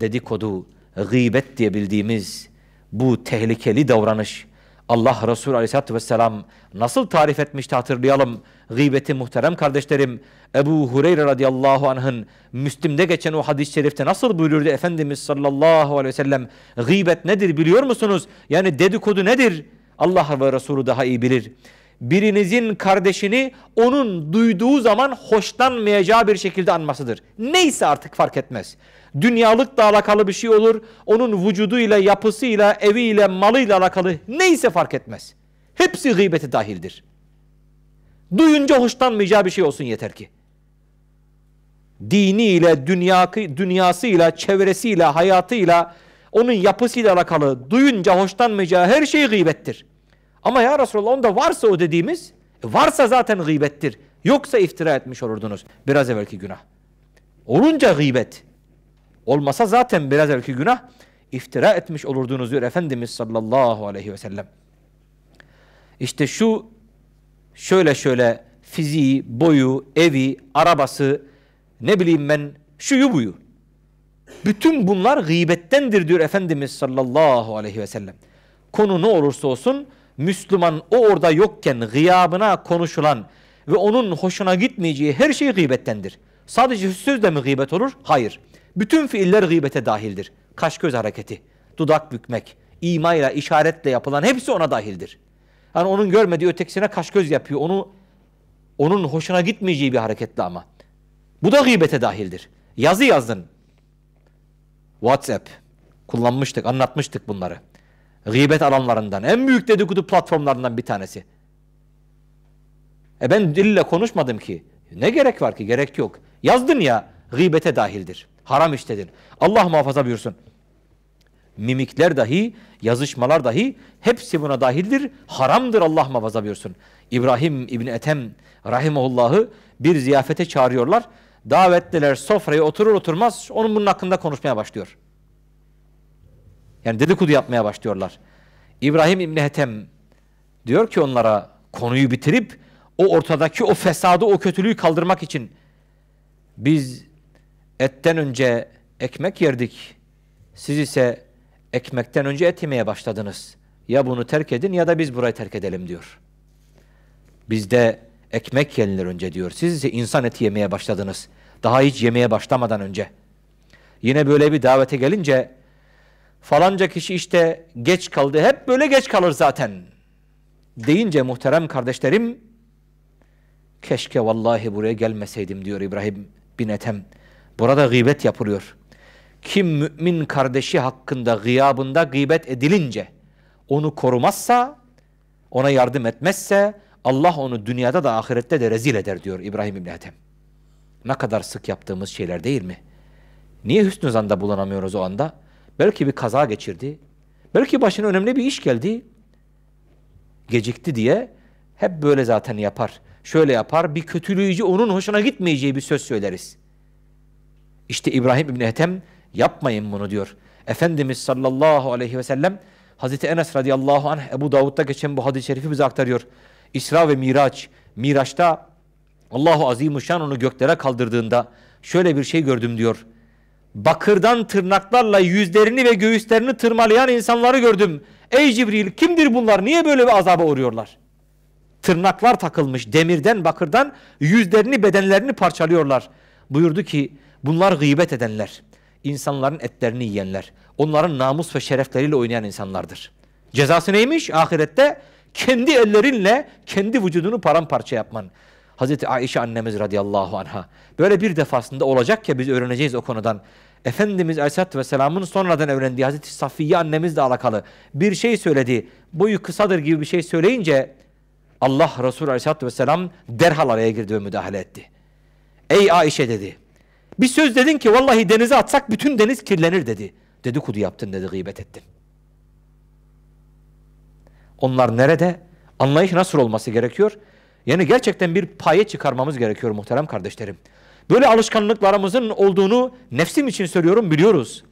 S1: Dedikodu, gıybet diye bildiğimiz bu tehlikeli davranış Allah Resulü Aleyhisselatü Vesselam nasıl tarif etmişti hatırlayalım. Gıybeti muhterem kardeşlerim Ebu Hureyre radıyallahu anh'ın Müslim'de geçen o hadis-i şerifte nasıl buyururdu Efendimiz sallallahu aleyhi ve sellem gıybet nedir biliyor musunuz? Yani dedikodu nedir? Allah ve Resulü daha iyi bilir. Birinizin kardeşini onun duyduğu zaman hoşlanmayacağı bir şekilde anmasıdır. Neyse artık fark etmez. Dünyalık da alakalı bir şey olur. Onun vücuduyla, yapısıyla, eviyle, malıyla alakalı neyse fark etmez. Hepsi gıybeti dahildir. Duyunca hoşlanmayacağı bir şey olsun yeter ki. Dini ile dünya, dünyasıyla, çevresiyle, hayatıyla, onun yapısıyla alakalı duyunca hoşlanmayacağı her şey gıybettir. Ama ya Resulallah onda varsa o dediğimiz, e, varsa zaten gıybettir. Yoksa iftira etmiş olurdunuz biraz evvelki günah. Olunca gıybet. Olmasa zaten biraz evvelki günah iftira etmiş olurdunuz diyor Efendimiz sallallahu aleyhi ve sellem. İşte şu şöyle şöyle fiziği, boyu, evi, arabası, ne bileyim ben şuyu buyu. Bütün bunlar gıybettendir diyor Efendimiz sallallahu aleyhi ve sellem. Konu ne olursa olsun Müslüman o orada yokken gıyabına konuşulan ve onun hoşuna gitmeyeceği her şey gıybettendir. Sadece sözle mi gıybet olur? Hayır. Bütün fiiller gıybete dahildir. Kaş göz hareketi, dudak bükmek, imayla, işaretle yapılan hepsi ona dahildir. Yani onun görmediği ötekisine kaş göz yapıyor. Onu onun hoşuna gitmeyeceği bir hareketle ama. Bu da gıybete dahildir. Yazı yazdın. WhatsApp kullanmıştık, anlatmıştık bunları. Gıybet alanlarından, en büyük dedikodu platformlarından bir tanesi. E ben dille konuşmadım ki. Ne gerek var ki? Gerek yok. Yazdın ya, gıybete dahildir haram işledin. Allah muhafaza buyursun. Mimikler dahi, yazışmalar dahi hepsi buna dahildir. Haramdır Allah muhafaza buyursun. İbrahim İbni Etem Rahimullah'ı bir ziyafete çağırıyorlar. Davetliler sofraya oturur oturmaz onun bunun hakkında konuşmaya başlıyor. Yani dedikodu yapmaya başlıyorlar. İbrahim İbni Etem diyor ki onlara konuyu bitirip o ortadaki o fesadı, o kötülüğü kaldırmak için biz etten önce ekmek yerdik. Siz ise ekmekten önce et yemeye başladınız. Ya bunu terk edin ya da biz burayı terk edelim diyor. Bizde ekmek yenilir önce diyor. Siz ise insan eti yemeye başladınız. Daha hiç yemeye başlamadan önce. Yine böyle bir davete gelince falanca kişi işte geç kaldı. Hep böyle geç kalır zaten. Deyince muhterem kardeşlerim keşke vallahi buraya gelmeseydim diyor İbrahim bin Ethem. Burada gıybet yapılıyor. Kim mümin kardeşi hakkında gıyabında gıybet edilince onu korumazsa, ona yardım etmezse Allah onu dünyada da ahirette de rezil eder diyor İbrahim İbni Ethem. Ne kadar sık yaptığımız şeyler değil mi? Niye hüsnü zanda bulunamıyoruz o anda? Belki bir kaza geçirdi. Belki başına önemli bir iş geldi. Gecikti diye hep böyle zaten yapar. Şöyle yapar, bir kötülüğücü onun hoşuna gitmeyeceği bir söz söyleriz. İşte İbrahim İbni Ethem yapmayın bunu diyor. Efendimiz sallallahu aleyhi ve sellem Hazreti Enes radıyallahu anh Ebu Davud'da geçen bu hadis-i şerifi bize aktarıyor. İsra ve Miraç. Miraç'ta Allahu Azimuşşan onu göklere kaldırdığında şöyle bir şey gördüm diyor. Bakırdan tırnaklarla yüzlerini ve göğüslerini tırmalayan insanları gördüm. Ey Cibril kimdir bunlar? Niye böyle bir azaba uğruyorlar? Tırnaklar takılmış demirden bakırdan yüzlerini bedenlerini parçalıyorlar. Buyurdu ki Bunlar gıybet edenler, insanların etlerini yiyenler, onların namus ve şerefleriyle oynayan insanlardır. Cezası neymiş? Ahirette kendi ellerinle kendi vücudunu paramparça yapman. Hazreti Ayşe annemiz radıyallahu anha. Böyle bir defasında olacak ya biz öğreneceğiz o konudan. Efendimiz Aleyhisselatü Vesselam'ın sonradan öğrendiği Hazreti Safiye annemizle alakalı bir şey söyledi. Boyu kısadır gibi bir şey söyleyince Allah Resulü Aleyhisselatü Vesselam derhal araya girdi ve müdahale etti. Ey Ayşe dedi. Bir söz dedin ki vallahi denize atsak bütün deniz kirlenir dedi. Dedikodu yaptın dedi, gıybet ettin. Onlar nerede? Anlayış nasıl olması gerekiyor? Yani gerçekten bir paye çıkarmamız gerekiyor muhterem kardeşlerim. Böyle alışkanlıklarımızın olduğunu nefsim için söylüyorum biliyoruz.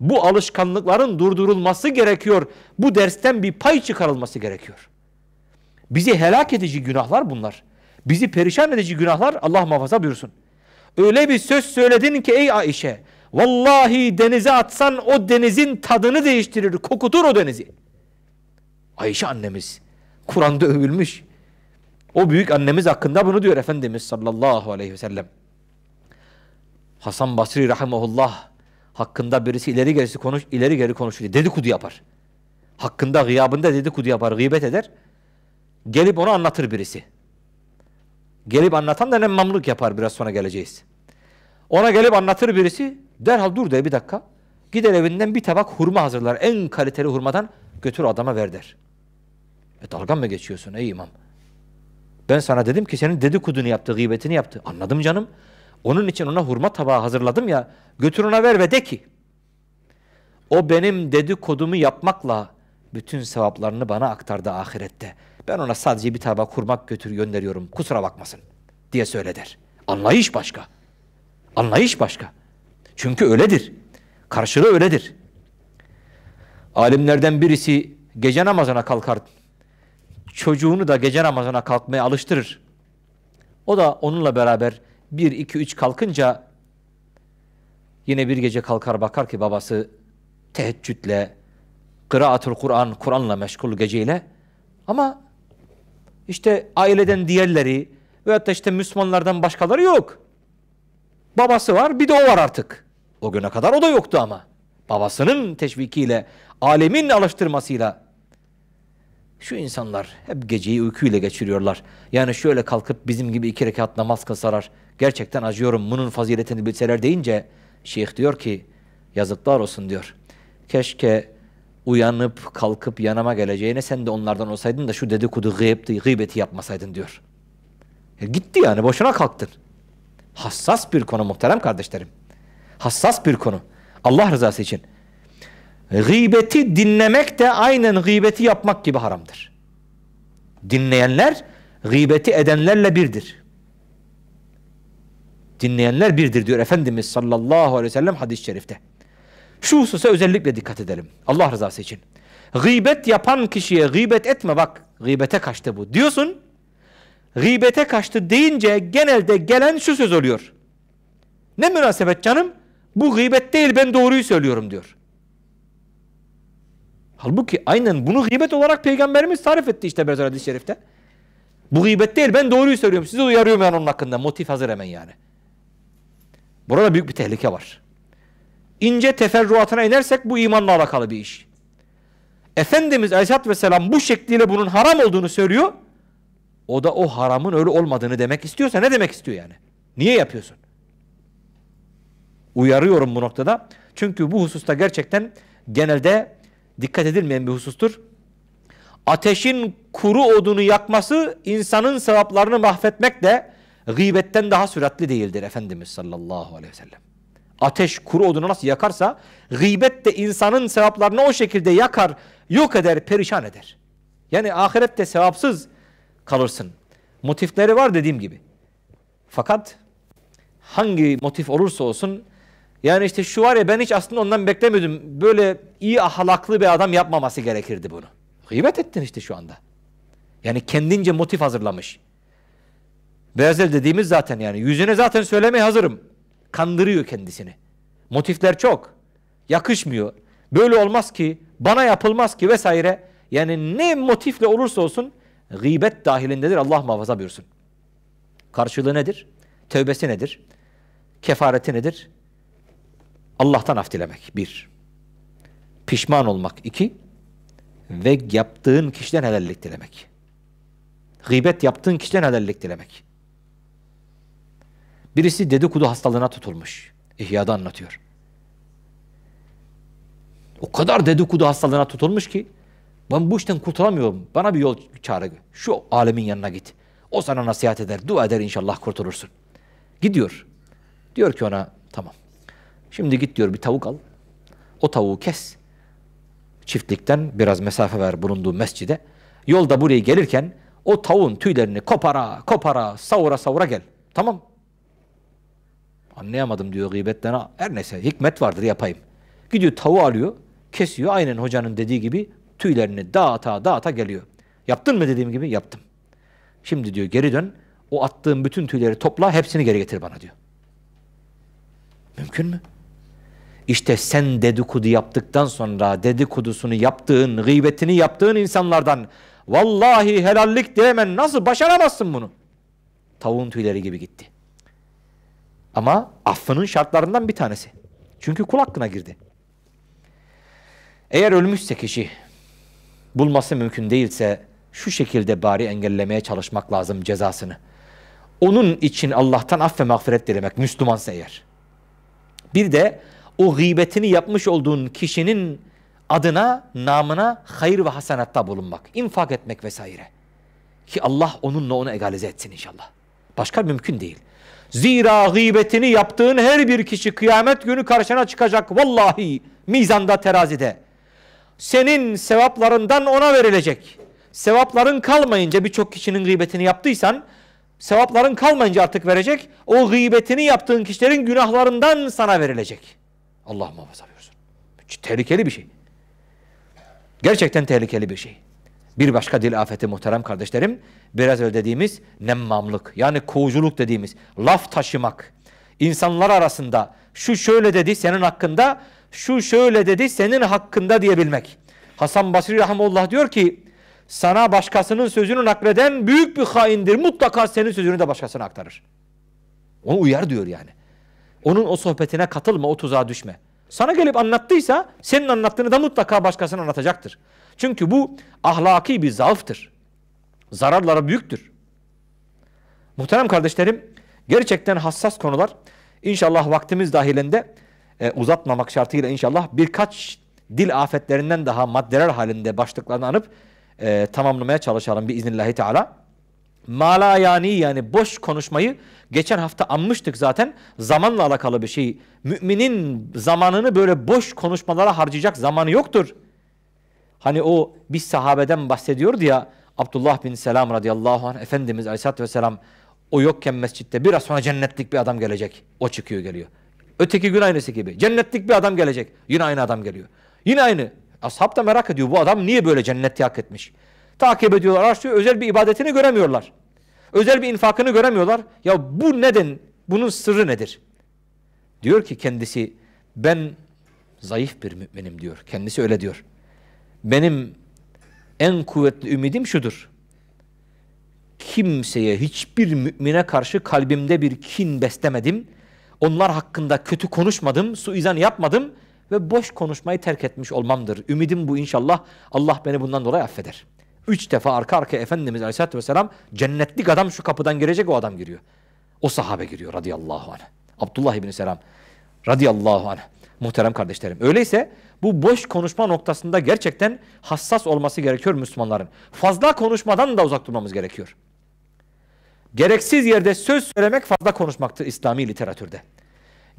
S1: Bu alışkanlıkların durdurulması gerekiyor. Bu dersten bir pay çıkarılması gerekiyor. Bizi helak edici günahlar bunlar. Bizi perişan edici günahlar Allah muhafaza buyursun. Öyle bir söz söyledin ki ey Ayşe. Vallahi denize atsan o denizin tadını değiştirir, kokutur o denizi. Ayşe annemiz Kur'an'da övülmüş. O büyük annemiz hakkında bunu diyor Efendimiz sallallahu aleyhi ve sellem. Hasan Basri rahimahullah hakkında birisi ileri geri konuş ileri geri konuşuyor. Dedikodu yapar. Hakkında gıyabında dedikodu yapar, gıybet eder. Gelip onu anlatır birisi. Gelip anlatan da ne mamlık yapar biraz sonra geleceğiz. Ona gelip anlatır birisi derhal dur diye bir dakika. Gider evinden bir tabak hurma hazırlar. En kaliteli hurmadan götür adama ver der. E dalga mı geçiyorsun ey imam? Ben sana dedim ki senin dedikudunu yaptı, gıybetini yaptı. Anladım canım. Onun için ona hurma tabağı hazırladım ya. Götür ona ver ve de ki. O benim dedikodumu yapmakla bütün sevaplarını bana aktardı ahirette. Ben ona sadece bir tabağa kurmak götür gönderiyorum. Kusura bakmasın diye söyler. Anlayış başka. Anlayış başka. Çünkü öyledir. Karşılığı öyledir. Alimlerden birisi gece namazına kalkar. Çocuğunu da gece namazına kalkmaya alıştırır. O da onunla beraber bir iki üç kalkınca yine bir gece kalkar bakar ki babası teheccüdle, kıraatul Kur'an, Kur'an'la meşgul geceyle ama işte aileden diğerleri veyahut da işte Müslümanlardan başkaları yok. Babası var bir de o var artık. O güne kadar o da yoktu ama. Babasının teşvikiyle, alemin alıştırmasıyla. Şu insanlar hep geceyi uykuyla geçiriyorlar. Yani şöyle kalkıp bizim gibi iki rekat namaz kılsalar. Gerçekten acıyorum bunun faziletini bilseler deyince şeyh diyor ki yazıklar olsun diyor. Keşke uyanıp kalkıp yanama geleceğine sen de onlardan olsaydın da şu dedikodu gıybeti, gıybeti yapmasaydın diyor. E gitti yani boşuna kalktın. Hassas bir konu muhterem kardeşlerim. Hassas bir konu. Allah rızası için. E, gıybeti dinlemek de aynen gıybeti yapmak gibi haramdır. Dinleyenler gıybeti edenlerle birdir. Dinleyenler birdir diyor Efendimiz sallallahu aleyhi ve sellem hadis-i şerifte. Şu hususa özellikle dikkat edelim. Allah rızası için. Gıybet yapan kişiye gıybet etme bak gıybete kaçtı bu diyorsun. Gıybete kaçtı deyince genelde gelen şu söz oluyor. Ne münasebet canım? Bu gıybet değil ben doğruyu söylüyorum diyor. Halbuki aynen bunu gıybet olarak peygamberimiz tarif etti işte Bezor hadis-i şerifte. Bu gıybet değil ben doğruyu söylüyorum sizi uyarıyorum yani onun hakkında. Motif hazır hemen yani. Burada büyük bir tehlike var ince teferruatına inersek bu imanla alakalı bir iş. Efendimiz Aleyhisselatü Vesselam bu şekliyle bunun haram olduğunu söylüyor. O da o haramın öyle olmadığını demek istiyorsa ne demek istiyor yani? Niye yapıyorsun? Uyarıyorum bu noktada. Çünkü bu hususta gerçekten genelde dikkat edilmeyen bir husustur. Ateşin kuru odunu yakması insanın sevaplarını mahvetmek de gıybetten daha süratli değildir Efendimiz sallallahu aleyhi ve sellem ateş kuru odunu nasıl yakarsa gıybet de insanın sevaplarını o şekilde yakar, yok eder, perişan eder. Yani ahirette sevapsız kalırsın. Motifleri var dediğim gibi. Fakat hangi motif olursa olsun yani işte şu var ya ben hiç aslında ondan beklemiyordum. Böyle iyi ahlaklı bir adam yapmaması gerekirdi bunu. Gıybet ettin işte şu anda. Yani kendince motif hazırlamış. Bezel dediğimiz zaten yani yüzüne zaten söylemeye hazırım kandırıyor kendisini. Motifler çok. Yakışmıyor. Böyle olmaz ki, bana yapılmaz ki vesaire. Yani ne motifle olursa olsun gıybet dahilindedir. Allah muhafaza buyursun. Karşılığı nedir? Tövbesi nedir? Kefareti nedir? Allah'tan af dilemek. Bir. Pişman olmak. iki Ve yaptığın kişiden helallik dilemek. Gıybet yaptığın kişiden helallik dilemek. Birisi dedikodu hastalığına tutulmuş. İhya'da anlatıyor. O kadar dedikodu hastalığına tutulmuş ki ben bu işten kurtulamıyorum. Bana bir yol çağrı. Şu alemin yanına git. O sana nasihat eder. Dua eder inşallah kurtulursun. Gidiyor. Diyor ki ona tamam. Şimdi git diyor bir tavuk al. O tavuğu kes. Çiftlikten biraz mesafe ver bulunduğu mescide. Yolda buraya gelirken o tavuğun tüylerini kopara kopara savura savura gel. Tamam Anlayamadım diyor gıybetten. Her neyse hikmet vardır yapayım. Gidiyor tavuğu alıyor. Kesiyor. Aynen hocanın dediği gibi tüylerini dağıta dağıta geliyor. Yaptın mı dediğim gibi? Yaptım. Şimdi diyor geri dön. O attığın bütün tüyleri topla hepsini geri getir bana diyor. Mümkün mü? İşte sen dedikodu yaptıktan sonra dedikodusunu yaptığın, gıybetini yaptığın insanlardan vallahi helallik diyemen nasıl başaramazsın bunu? Tavuğun tüyleri gibi gitti. Ama affının şartlarından bir tanesi. Çünkü kul hakkına girdi. Eğer ölmüşse kişi bulması mümkün değilse şu şekilde bari engellemeye çalışmak lazım cezasını. Onun için Allah'tan aff ve mağfiret dilemek Müslümansa eğer. Bir de o gıybetini yapmış olduğun kişinin adına, namına hayır ve hasanatta bulunmak, infak etmek vesaire. Ki Allah onunla onu egalize etsin inşallah. Başka mümkün değil. Zira gıybetini yaptığın her bir kişi kıyamet günü karşına çıkacak vallahi mizanda terazide. Senin sevaplarından ona verilecek. Sevapların kalmayınca birçok kişinin gıybetini yaptıysan sevapların kalmayınca artık verecek. O gıybetini yaptığın kişilerin günahlarından sana verilecek. Allah muhafaza buyursun. Tehlikeli bir şey. Gerçekten tehlikeli bir şey. Bir başka dil afeti muhterem kardeşlerim, biraz öyle dediğimiz nemmamlık, yani kovuculuk dediğimiz, laf taşımak. İnsanlar arasında şu şöyle dedi senin hakkında, şu şöyle dedi senin hakkında diyebilmek. Hasan Basri Rahimullah diyor ki, sana başkasının sözünü nakleden büyük bir haindir. Mutlaka senin sözünü de başkasına aktarır. Onu uyar diyor yani. Onun o sohbetine katılma, o tuzağa düşme. Sana gelip anlattıysa senin anlattığını da mutlaka başkasına anlatacaktır. Çünkü bu ahlaki bir zaaftır. Zararları büyüktür. Muhterem kardeşlerim gerçekten hassas konular. İnşallah vaktimiz dahilinde e, uzatmamak şartıyla inşallah birkaç dil afetlerinden daha maddeler halinde başlıklarını anıp e, tamamlamaya çalışalım biiznillahi teala. Mala yani yani boş konuşmayı geçen hafta anmıştık zaten zamanla alakalı bir şey. Müminin zamanını böyle boş konuşmalara harcayacak zamanı yoktur. Hani o biz sahabeden bahsediyordu ya Abdullah bin Selam radıyallahu anh Efendimiz aleyhissalatü vesselam o yokken mescitte biraz sonra cennetlik bir adam gelecek. O çıkıyor geliyor. Öteki gün aynısı gibi. Cennetlik bir adam gelecek. Yine aynı adam geliyor. Yine aynı. Ashab da merak ediyor bu adam niye böyle cenneti hak etmiş. Takip ediyorlar araştırıyor. Özel bir ibadetini göremiyorlar. Özel bir infakını göremiyorlar. Ya bu neden? Bunun sırrı nedir? Diyor ki kendisi ben zayıf bir müminim diyor. Kendisi öyle diyor. Benim en kuvvetli ümidim şudur. Kimseye, hiçbir mümine karşı kalbimde bir kin beslemedim. Onlar hakkında kötü konuşmadım, suizan yapmadım ve boş konuşmayı terk etmiş olmamdır. Ümidim bu inşallah. Allah beni bundan dolayı affeder. Üç defa arka arkaya Efendimiz Aleyhisselatü Vesselam cennetlik adam şu kapıdan girecek o adam giriyor. O sahabe giriyor radıyallahu anh. Abdullah İbni Selam radıyallahu anh. Muhterem kardeşlerim. Öyleyse bu boş konuşma noktasında gerçekten hassas olması gerekiyor Müslümanların. Fazla konuşmadan da uzak durmamız gerekiyor. Gereksiz yerde söz söylemek fazla konuşmaktır İslami literatürde.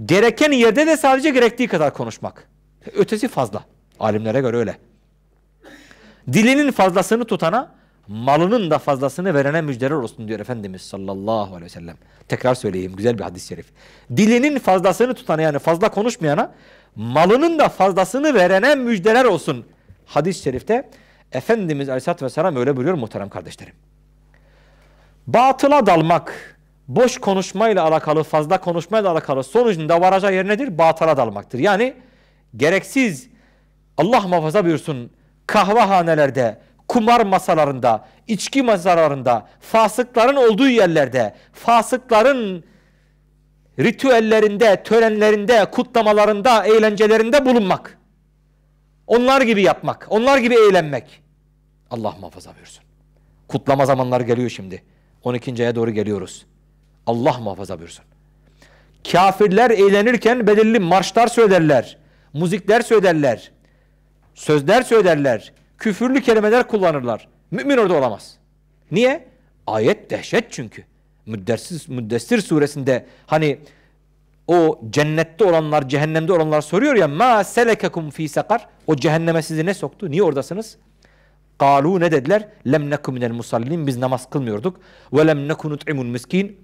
S1: Gereken yerde de sadece gerektiği kadar konuşmak. Ötesi fazla. Alimlere göre öyle. Dilinin fazlasını tutana malının da fazlasını verene müjdeler olsun diyor Efendimiz sallallahu aleyhi ve sellem. Tekrar söyleyeyim güzel bir hadis-i şerif. Dilinin fazlasını tutana yani fazla konuşmayana malının da fazlasını verene müjdeler olsun. Hadis-i şerifte Efendimiz aleyhissalatü vesselam öyle buyuruyor muhterem kardeşlerim. Batıla dalmak, boş konuşmayla alakalı, fazla konuşmayla alakalı sonucunda varacağı yer nedir? Batıla dalmaktır. Yani gereksiz Allah muhafaza buyursun kahvehanelerde, kumar masalarında, içki masalarında, fasıkların olduğu yerlerde, fasıkların ritüellerinde, törenlerinde, kutlamalarında, eğlencelerinde bulunmak. Onlar gibi yapmak, onlar gibi eğlenmek. Allah muhafaza buyursun. Kutlama zamanları geliyor şimdi. 12. aya doğru geliyoruz. Allah muhafaza buyursun. Kafirler eğlenirken belirli marşlar söylerler. Müzikler söylerler. Sözler söylerler küfürlü kelimeler kullanırlar. Mümin orada olamaz. Niye? Ayet dehşet çünkü. Müddessiz, Müddessir suresinde hani o cennette olanlar, cehennemde olanlar soruyor ya ma selekekum fi sekar. o cehenneme sizi ne soktu? Niye oradasınız? Kalu ne dediler? Lem nekum minel musallin biz namaz kılmıyorduk. Ve lem nekunut imun miskin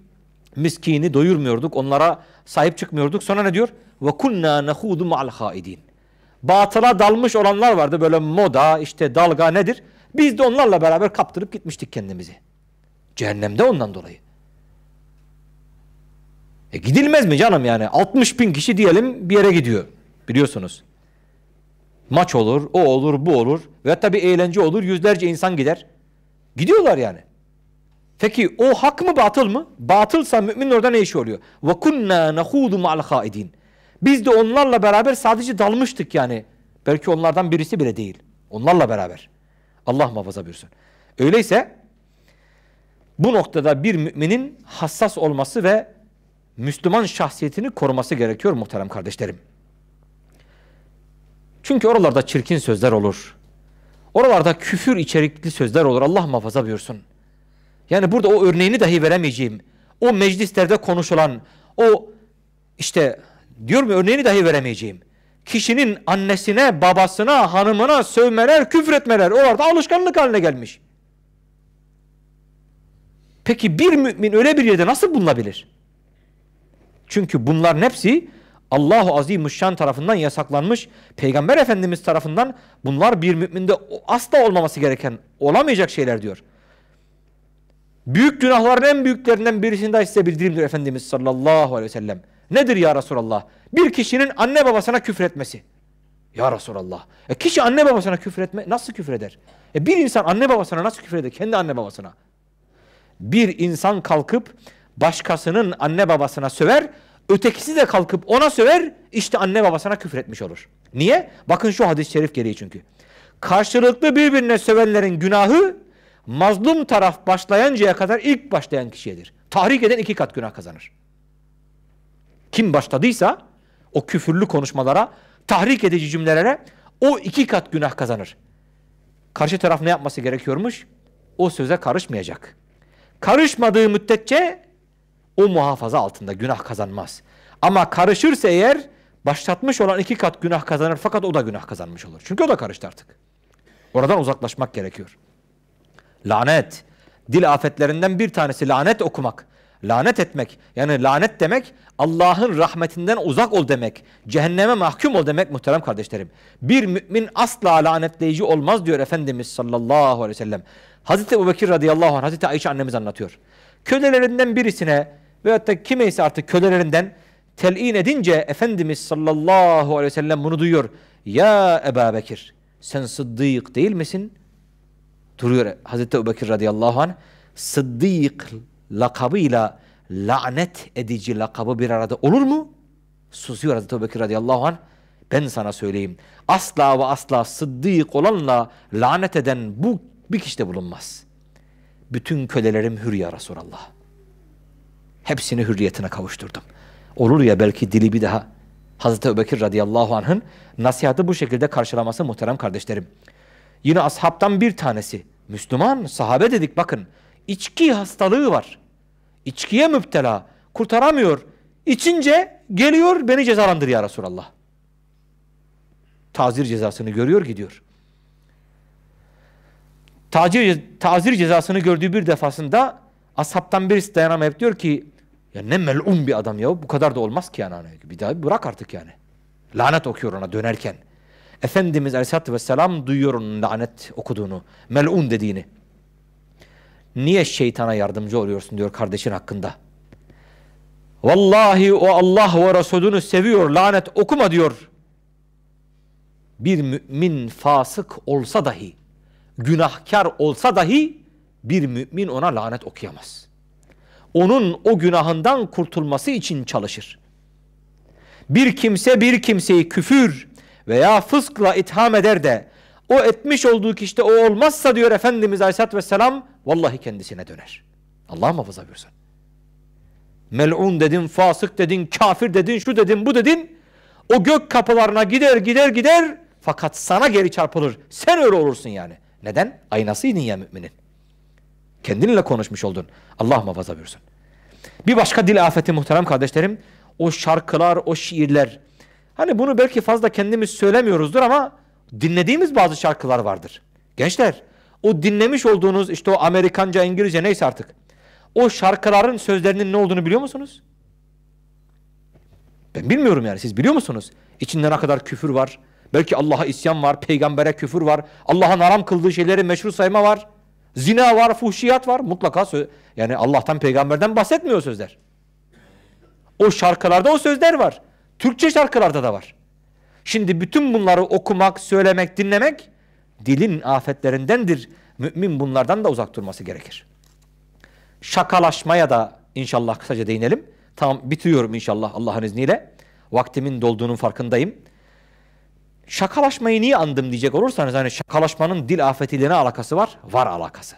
S1: miskini doyurmuyorduk. Onlara sahip çıkmıyorduk. Sonra ne diyor? Ve kunna nehudu ma'al haidin batıla dalmış olanlar vardı. Böyle moda, işte dalga nedir? Biz de onlarla beraber kaptırıp gitmiştik kendimizi. Cehennemde ondan dolayı. E gidilmez mi canım yani? 60 bin kişi diyelim bir yere gidiyor. Biliyorsunuz. Maç olur, o olur, bu olur. Ve tabi eğlence olur. Yüzlerce insan gider. Gidiyorlar yani. Peki o hak mı batıl mı? Batılsa mümin orada ne işi oluyor? وَكُنَّا نَخُوذُ مَعَ الْخَائِد۪ينَ biz de onlarla beraber sadece dalmıştık yani. Belki onlardan birisi bile değil. Onlarla beraber. Allah muhafaza buyursun. Öyleyse bu noktada bir müminin hassas olması ve Müslüman şahsiyetini koruması gerekiyor muhterem kardeşlerim. Çünkü oralarda çirkin sözler olur. Oralarda küfür içerikli sözler olur. Allah muhafaza buyursun. Yani burada o örneğini dahi veremeyeceğim. O meclislerde konuşulan, o işte diyorum ya örneğini dahi veremeyeceğim. Kişinin annesine, babasına, hanımına sövmeler, küfretmeler arada alışkanlık haline gelmiş. Peki bir mümin öyle bir yerde nasıl bulunabilir? Çünkü bunlar hepsi Allahu Azimüşşan tarafından yasaklanmış. Peygamber Efendimiz tarafından bunlar bir müminde asla olmaması gereken, olamayacak şeyler diyor. Büyük günahların en büyüklerinden birisini daha size bildirimdir Efendimiz sallallahu aleyhi ve sellem. Nedir ya Resulallah? Bir kişinin anne babasına küfretmesi. Ya Resulallah. E kişi anne babasına küfretme nasıl küfreder? E bir insan anne babasına nasıl küfreder? Kendi anne babasına. Bir insan kalkıp başkasının anne babasına söver, ötekisi de kalkıp ona söver, işte anne babasına küfretmiş olur. Niye? Bakın şu hadis-i şerif gereği çünkü. Karşılıklı birbirine sövenlerin günahı mazlum taraf başlayıncaya kadar ilk başlayan kişiyedir. Tahrik eden iki kat günah kazanır kim başladıysa o küfürlü konuşmalara, tahrik edici cümlelere o iki kat günah kazanır. Karşı taraf ne yapması gerekiyormuş? O söze karışmayacak. Karışmadığı müddetçe o muhafaza altında günah kazanmaz. Ama karışırsa eğer başlatmış olan iki kat günah kazanır fakat o da günah kazanmış olur. Çünkü o da karıştı artık. Oradan uzaklaşmak gerekiyor. Lanet. Dil afetlerinden bir tanesi lanet okumak. Lanet etmek yani lanet demek Allah'ın rahmetinden uzak ol demek. Cehenneme mahkum ol demek muhterem kardeşlerim. Bir mümin asla lanetleyici olmaz diyor Efendimiz sallallahu aleyhi ve sellem. Hazreti Ebu radıyallahu anh Hazreti Ayşe annemiz anlatıyor. Kölelerinden birisine veyahut da kimeyse artık kölelerinden telin edince Efendimiz sallallahu aleyhi ve sellem bunu duyuyor. Ya Ebu Bekir sen sıddık değil misin? Duruyor Hazreti Ebu radıyallahu anh. Sıddık lakabıyla lanet edici lakabı bir arada olur mu? Susuyor Hazreti Ebu radıyallahu anh. Ben sana söyleyeyim. Asla ve asla sıddık olanla lanet eden bu bir kişi de bulunmaz. Bütün kölelerim hür ya Resulallah. Hepsini hürriyetine kavuşturdum. Olur ya belki dili bir daha. Hazreti Ebubekir radıyallahu anh'ın nasihatı bu şekilde karşılaması muhterem kardeşlerim. Yine ashabtan bir tanesi Müslüman sahabe dedik bakın. İçki hastalığı var. İçkiye müptela. Kurtaramıyor. İçince geliyor beni cezalandır ya Resulallah. Tazir cezasını görüyor gidiyor. Tacir, tazir cezasını gördüğü bir defasında ashabtan birisi dayanamayıp diyor ki ya ne melun bir adam ya bu kadar da olmaz ki yani. Hani. Bir daha bırak artık yani. Lanet okuyor ona dönerken. Efendimiz Aleyhisselatü Vesselam duyuyor onun lanet okuduğunu, melun dediğini niye şeytana yardımcı oluyorsun diyor kardeşin hakkında. Vallahi o Allah ve Resulünü seviyor lanet okuma diyor. Bir mümin fasık olsa dahi, günahkar olsa dahi bir mümin ona lanet okuyamaz. Onun o günahından kurtulması için çalışır. Bir kimse bir kimseyi küfür veya fıskla itham eder de o etmiş olduğu kişide o olmazsa diyor Efendimiz Aleyhisselatü Vesselam Vallahi kendisine döner. Allah muhafaza buyursun. Mel'un dedin, fasık dedin, kafir dedin, şu dedin, bu dedin. O gök kapılarına gider gider gider fakat sana geri çarpılır. Sen öyle olursun yani. Neden? Aynasıydın ya müminin. Kendinle konuşmuş oldun. Allah muhafaza buyursun. Bir başka dil afeti muhterem kardeşlerim. O şarkılar, o şiirler. Hani bunu belki fazla kendimiz söylemiyoruzdur ama dinlediğimiz bazı şarkılar vardır. Gençler o dinlemiş olduğunuz işte o Amerikanca, İngilizce neyse artık o şarkıların sözlerinin ne olduğunu biliyor musunuz? Ben bilmiyorum yani siz biliyor musunuz? İçinde ne kadar küfür var. Belki Allah'a isyan var, peygambere küfür var. Allah'ın haram kıldığı şeyleri meşru sayma var. Zina var, fuhşiyat var. Mutlaka yani Allah'tan peygamberden bahsetmiyor sözler. O şarkılarda o sözler var. Türkçe şarkılarda da var. Şimdi bütün bunları okumak, söylemek, dinlemek dilin afetlerindendir. Mümin bunlardan da uzak durması gerekir. Şakalaşmaya da inşallah kısaca değinelim. Tam bitiyorum inşallah Allah'ın izniyle. Vaktimin dolduğunun farkındayım. Şakalaşmayı niye andım diyecek olursanız hani şakalaşmanın dil afetiyle ne alakası var? Var alakası.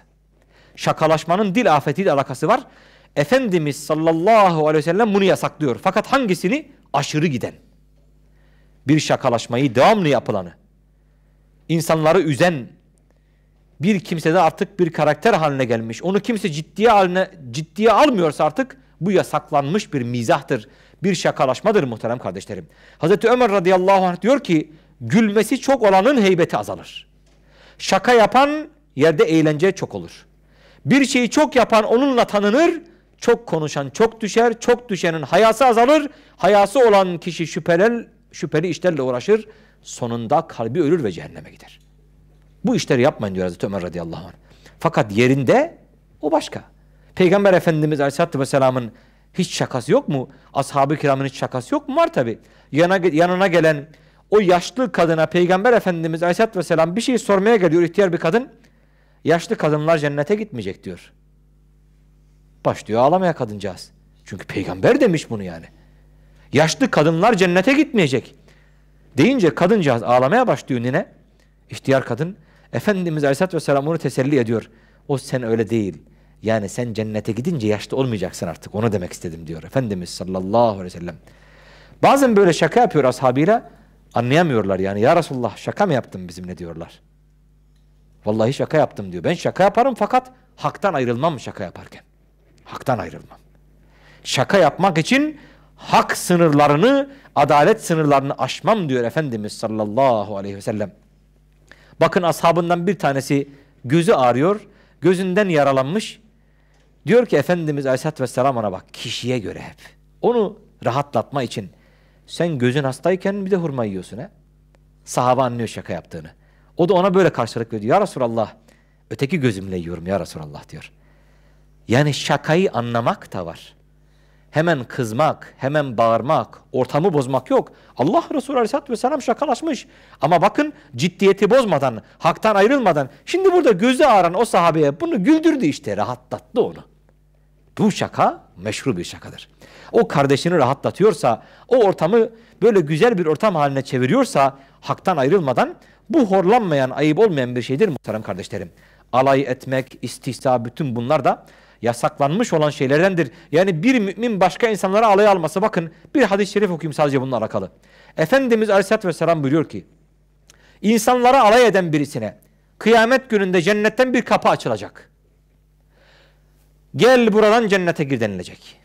S1: Şakalaşmanın dil afetiyle alakası var. Efendimiz sallallahu aleyhi ve sellem bunu yasaklıyor. Fakat hangisini? Aşırı giden. Bir şakalaşmayı devamlı yapılanı insanları üzen bir kimsede artık bir karakter haline gelmiş. Onu kimse ciddiye haline ciddiye almıyorsa artık bu yasaklanmış bir mizahtır. Bir şakalaşmadır muhterem kardeşlerim. Hazreti Ömer radıyallahu anh diyor ki gülmesi çok olanın heybeti azalır. Şaka yapan yerde eğlence çok olur. Bir şeyi çok yapan onunla tanınır. Çok konuşan çok düşer. Çok düşenin hayası azalır. Hayası olan kişi şüpheli, şüpheli işlerle uğraşır sonunda kalbi ölür ve cehenneme gider. Bu işleri yapmayın diyor Hazreti Ömer radıyallahu anh. Fakat yerinde o başka. Peygamber Efendimiz Aleyhisselatü Vesselam'ın hiç şakası yok mu? Ashab-ı kiramın hiç şakası yok mu? Var tabi. Yana, yanına gelen o yaşlı kadına Peygamber Efendimiz Aleyhisselatü Vesselam bir şey sormaya geliyor ihtiyar bir kadın. Yaşlı kadınlar cennete gitmeyecek diyor. Başlıyor ağlamaya kadıncağız. Çünkü peygamber demiş bunu yani. Yaşlı kadınlar cennete gitmeyecek. Deyince kadıncağız ağlamaya başlıyor nine. İhtiyar kadın. Efendimiz Aleyhisselatü Vesselam onu teselli ediyor. O sen öyle değil. Yani sen cennete gidince yaşlı olmayacaksın artık. Onu demek istedim diyor. Efendimiz sallallahu aleyhi ve sellem. Bazen böyle şaka yapıyor ashabıyla. Anlayamıyorlar yani. Ya Resulullah şaka mı yaptın bizimle diyorlar. Vallahi şaka yaptım diyor. Ben şaka yaparım fakat haktan ayrılmam şaka yaparken. Haktan ayrılmam. Şaka yapmak için hak sınırlarını, adalet sınırlarını aşmam diyor Efendimiz sallallahu aleyhi ve sellem. Bakın ashabından bir tanesi gözü ağrıyor, gözünden yaralanmış. Diyor ki Efendimiz aleyhissalatü vesselam ona bak kişiye göre hep. Onu rahatlatma için sen gözün hastayken bir de hurma yiyorsun he. Sahaba anlıyor şaka yaptığını. O da ona böyle karşılık veriyor. Ya Resulallah öteki gözümle yiyorum ya Resulallah diyor. Yani şakayı anlamak da var hemen kızmak, hemen bağırmak, ortamı bozmak yok. Allah Resulü Aleyhisselatü Vesselam şakalaşmış. Ama bakın ciddiyeti bozmadan, haktan ayrılmadan. Şimdi burada gözü ağaran o sahabeye bunu güldürdü işte, rahatlattı onu. Bu şaka meşru bir şakadır. O kardeşini rahatlatıyorsa, o ortamı böyle güzel bir ortam haline çeviriyorsa, haktan ayrılmadan bu horlanmayan, ayıp olmayan bir şeydir muhterem kardeşlerim. Alay etmek, istihza bütün bunlar da yasaklanmış olan şeylerdendir. Yani bir mümin başka insanlara alay alması. Bakın bir hadis-i şerif okuyayım sadece bununla alakalı. Efendimiz Aleyhisselatü Vesselam buyuruyor ki insanlara alay eden birisine kıyamet gününde cennetten bir kapı açılacak. Gel buradan cennete gir denilecek.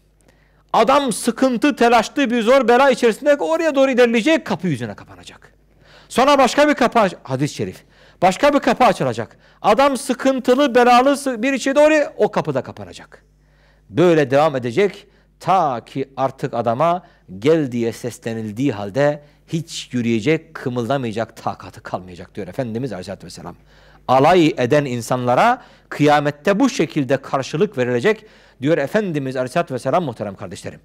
S1: Adam sıkıntı, telaşlı bir zor bela içerisinde oraya doğru ilerleyecek kapı yüzüne kapanacak. Sonra başka bir kapı hadis-i şerif. Başka bir kapı açılacak. Adam sıkıntılı, belalı bir içe doğru o kapıda kapanacak. Böyle devam edecek ta ki artık adama gel diye seslenildiği halde hiç yürüyecek, kımıldamayacak takatı kalmayacak diyor Efendimiz Aleyhisselatü Vesselam. Alay eden insanlara kıyamette bu şekilde karşılık verilecek diyor Efendimiz Aleyhisselatü Vesselam muhterem kardeşlerim.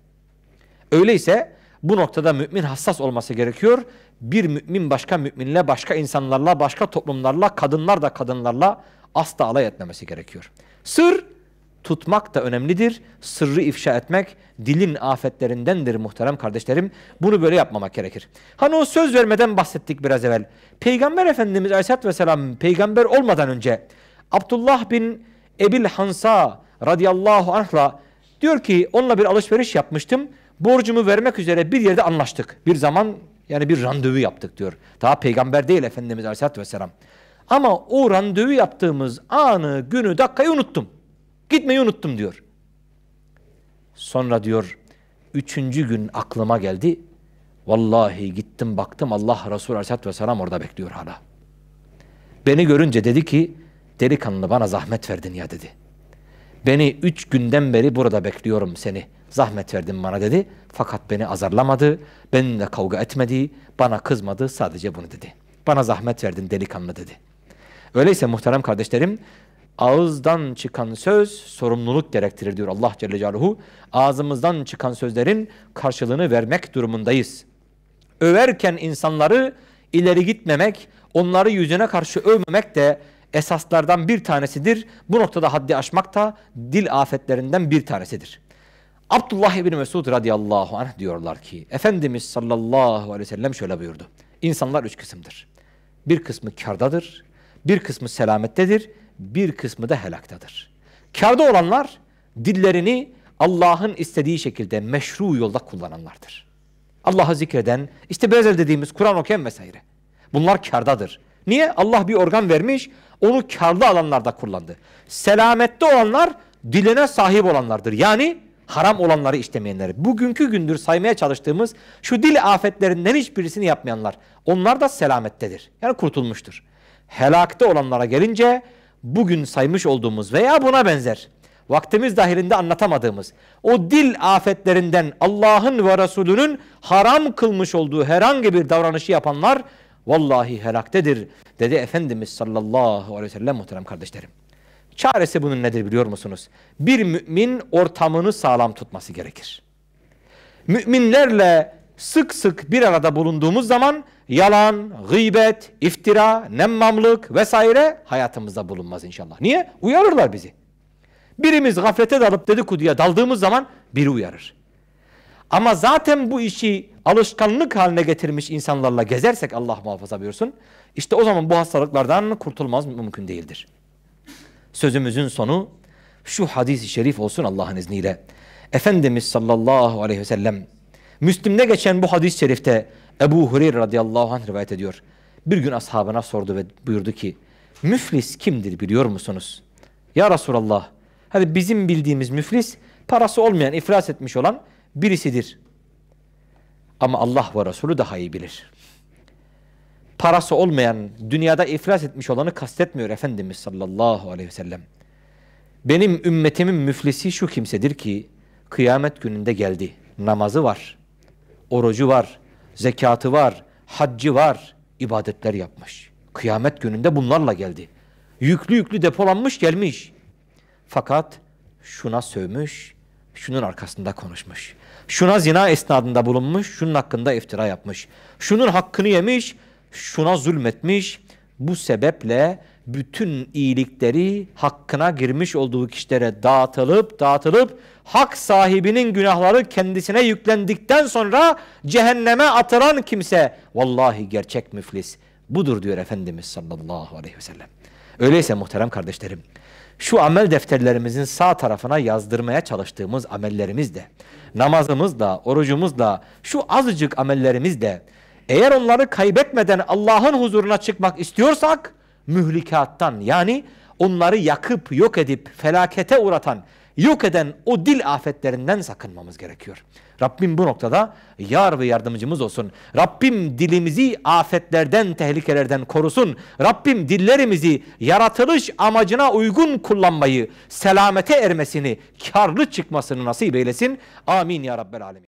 S1: Öyleyse bu noktada mümin hassas olması gerekiyor bir mümin başka müminle, başka insanlarla, başka toplumlarla, kadınlar da kadınlarla asla alay etmemesi gerekiyor. Sır tutmak da önemlidir. Sırrı ifşa etmek dilin afetlerindendir muhterem kardeşlerim. Bunu böyle yapmamak gerekir. Hani o söz vermeden bahsettik biraz evvel. Peygamber Efendimiz Aleyhisselatü Vesselam peygamber olmadan önce Abdullah bin Ebil Hansa radıyallahu anh'la diyor ki onunla bir alışveriş yapmıştım. Borcumu vermek üzere bir yerde anlaştık. Bir zaman yani bir randevu yaptık diyor. Daha peygamber değil Efendimiz Aleyhisselatü Vesselam. Ama o randevu yaptığımız anı, günü, dakikayı unuttum. Gitmeyi unuttum diyor. Sonra diyor, üçüncü gün aklıma geldi. Vallahi gittim baktım Allah Resulü Aleyhisselatü Vesselam orada bekliyor hala. Beni görünce dedi ki, delikanlı bana zahmet verdin ya dedi. Beni üç günden beri burada bekliyorum seni.'' Zahmet verdin bana dedi. Fakat beni azarlamadı. Benimle kavga etmedi. Bana kızmadı. Sadece bunu dedi. Bana zahmet verdin delikanlı dedi. Öyleyse muhterem kardeşlerim ağızdan çıkan söz sorumluluk gerektirir diyor Allah Celle Celaluhu. Ağzımızdan çıkan sözlerin karşılığını vermek durumundayız. Överken insanları ileri gitmemek, onları yüzüne karşı övmemek de esaslardan bir tanesidir. Bu noktada haddi aşmak da dil afetlerinden bir tanesidir. Abdullah İbni Mesud radıyallahu anh diyorlar ki Efendimiz sallallahu aleyhi ve sellem şöyle buyurdu. İnsanlar üç kısımdır. Bir kısmı kardadır, bir kısmı selamettedir, bir kısmı da helaktadır. Karda olanlar dillerini Allah'ın istediği şekilde meşru yolda kullananlardır. Allah'ı zikreden, işte bezel dediğimiz Kur'an okuyan vesaire. Bunlar kardadır. Niye? Allah bir organ vermiş, onu karlı alanlarda kullandı. Selamette olanlar diline sahip olanlardır. Yani haram olanları işlemeyenleri. Bugünkü gündür saymaya çalıştığımız şu dil afetlerinden hiçbirisini yapmayanlar. Onlar da selamettedir. Yani kurtulmuştur. Helakte olanlara gelince bugün saymış olduğumuz veya buna benzer vaktimiz dahilinde anlatamadığımız o dil afetlerinden Allah'ın ve Resulünün haram kılmış olduğu herhangi bir davranışı yapanlar vallahi helaktedir dedi Efendimiz sallallahu aleyhi ve sellem muhterem kardeşlerim. Çaresi bunun nedir biliyor musunuz? Bir mümin ortamını sağlam tutması gerekir. Müminlerle sık sık bir arada bulunduğumuz zaman yalan, gıybet, iftira, nemmamlık vesaire hayatımızda bulunmaz inşallah. Niye? Uyarırlar bizi. Birimiz gaflete dalıp dedikoduya daldığımız zaman biri uyarır. Ama zaten bu işi alışkanlık haline getirmiş insanlarla gezersek Allah muhafaza buyursun. İşte o zaman bu hastalıklardan kurtulmaz mümkün değildir sözümüzün sonu şu hadis-i şerif olsun Allah'ın izniyle. Efendimiz sallallahu aleyhi ve sellem Müslim'de geçen bu hadis-i şerifte Ebu Hureyre radıyallahu anh rivayet ediyor. Bir gün ashabına sordu ve buyurdu ki müflis kimdir biliyor musunuz? Ya Resulallah hadi bizim bildiğimiz müflis parası olmayan iflas etmiş olan birisidir. Ama Allah ve Resulü daha iyi bilir parası olmayan, dünyada iflas etmiş olanı kastetmiyor Efendimiz sallallahu aleyhi ve sellem. Benim ümmetimin müflisi şu kimsedir ki kıyamet gününde geldi. Namazı var, orucu var, zekatı var, haccı var, ibadetler yapmış. Kıyamet gününde bunlarla geldi. Yüklü yüklü depolanmış gelmiş. Fakat şuna sövmüş, şunun arkasında konuşmuş. Şuna zina esnadında bulunmuş, şunun hakkında iftira yapmış. Şunun hakkını yemiş, şuna zulmetmiş. Bu sebeple bütün iyilikleri hakkına girmiş olduğu kişilere dağıtılıp dağıtılıp hak sahibinin günahları kendisine yüklendikten sonra cehenneme atılan kimse vallahi gerçek müflis budur diyor Efendimiz sallallahu aleyhi ve sellem. Öyleyse muhterem kardeşlerim şu amel defterlerimizin sağ tarafına yazdırmaya çalıştığımız amellerimiz de namazımız da orucumuz da şu azıcık amellerimiz de eğer onları kaybetmeden Allah'ın huzuruna çıkmak istiyorsak mühlikattan yani onları yakıp yok edip felakete uğratan yok eden o dil afetlerinden sakınmamız gerekiyor. Rabbim bu noktada yar ve yardımcımız olsun. Rabbim dilimizi afetlerden, tehlikelerden korusun. Rabbim dillerimizi yaratılış amacına uygun kullanmayı, selamete ermesini, karlı çıkmasını nasip eylesin. Amin ya Rabbel Alemin.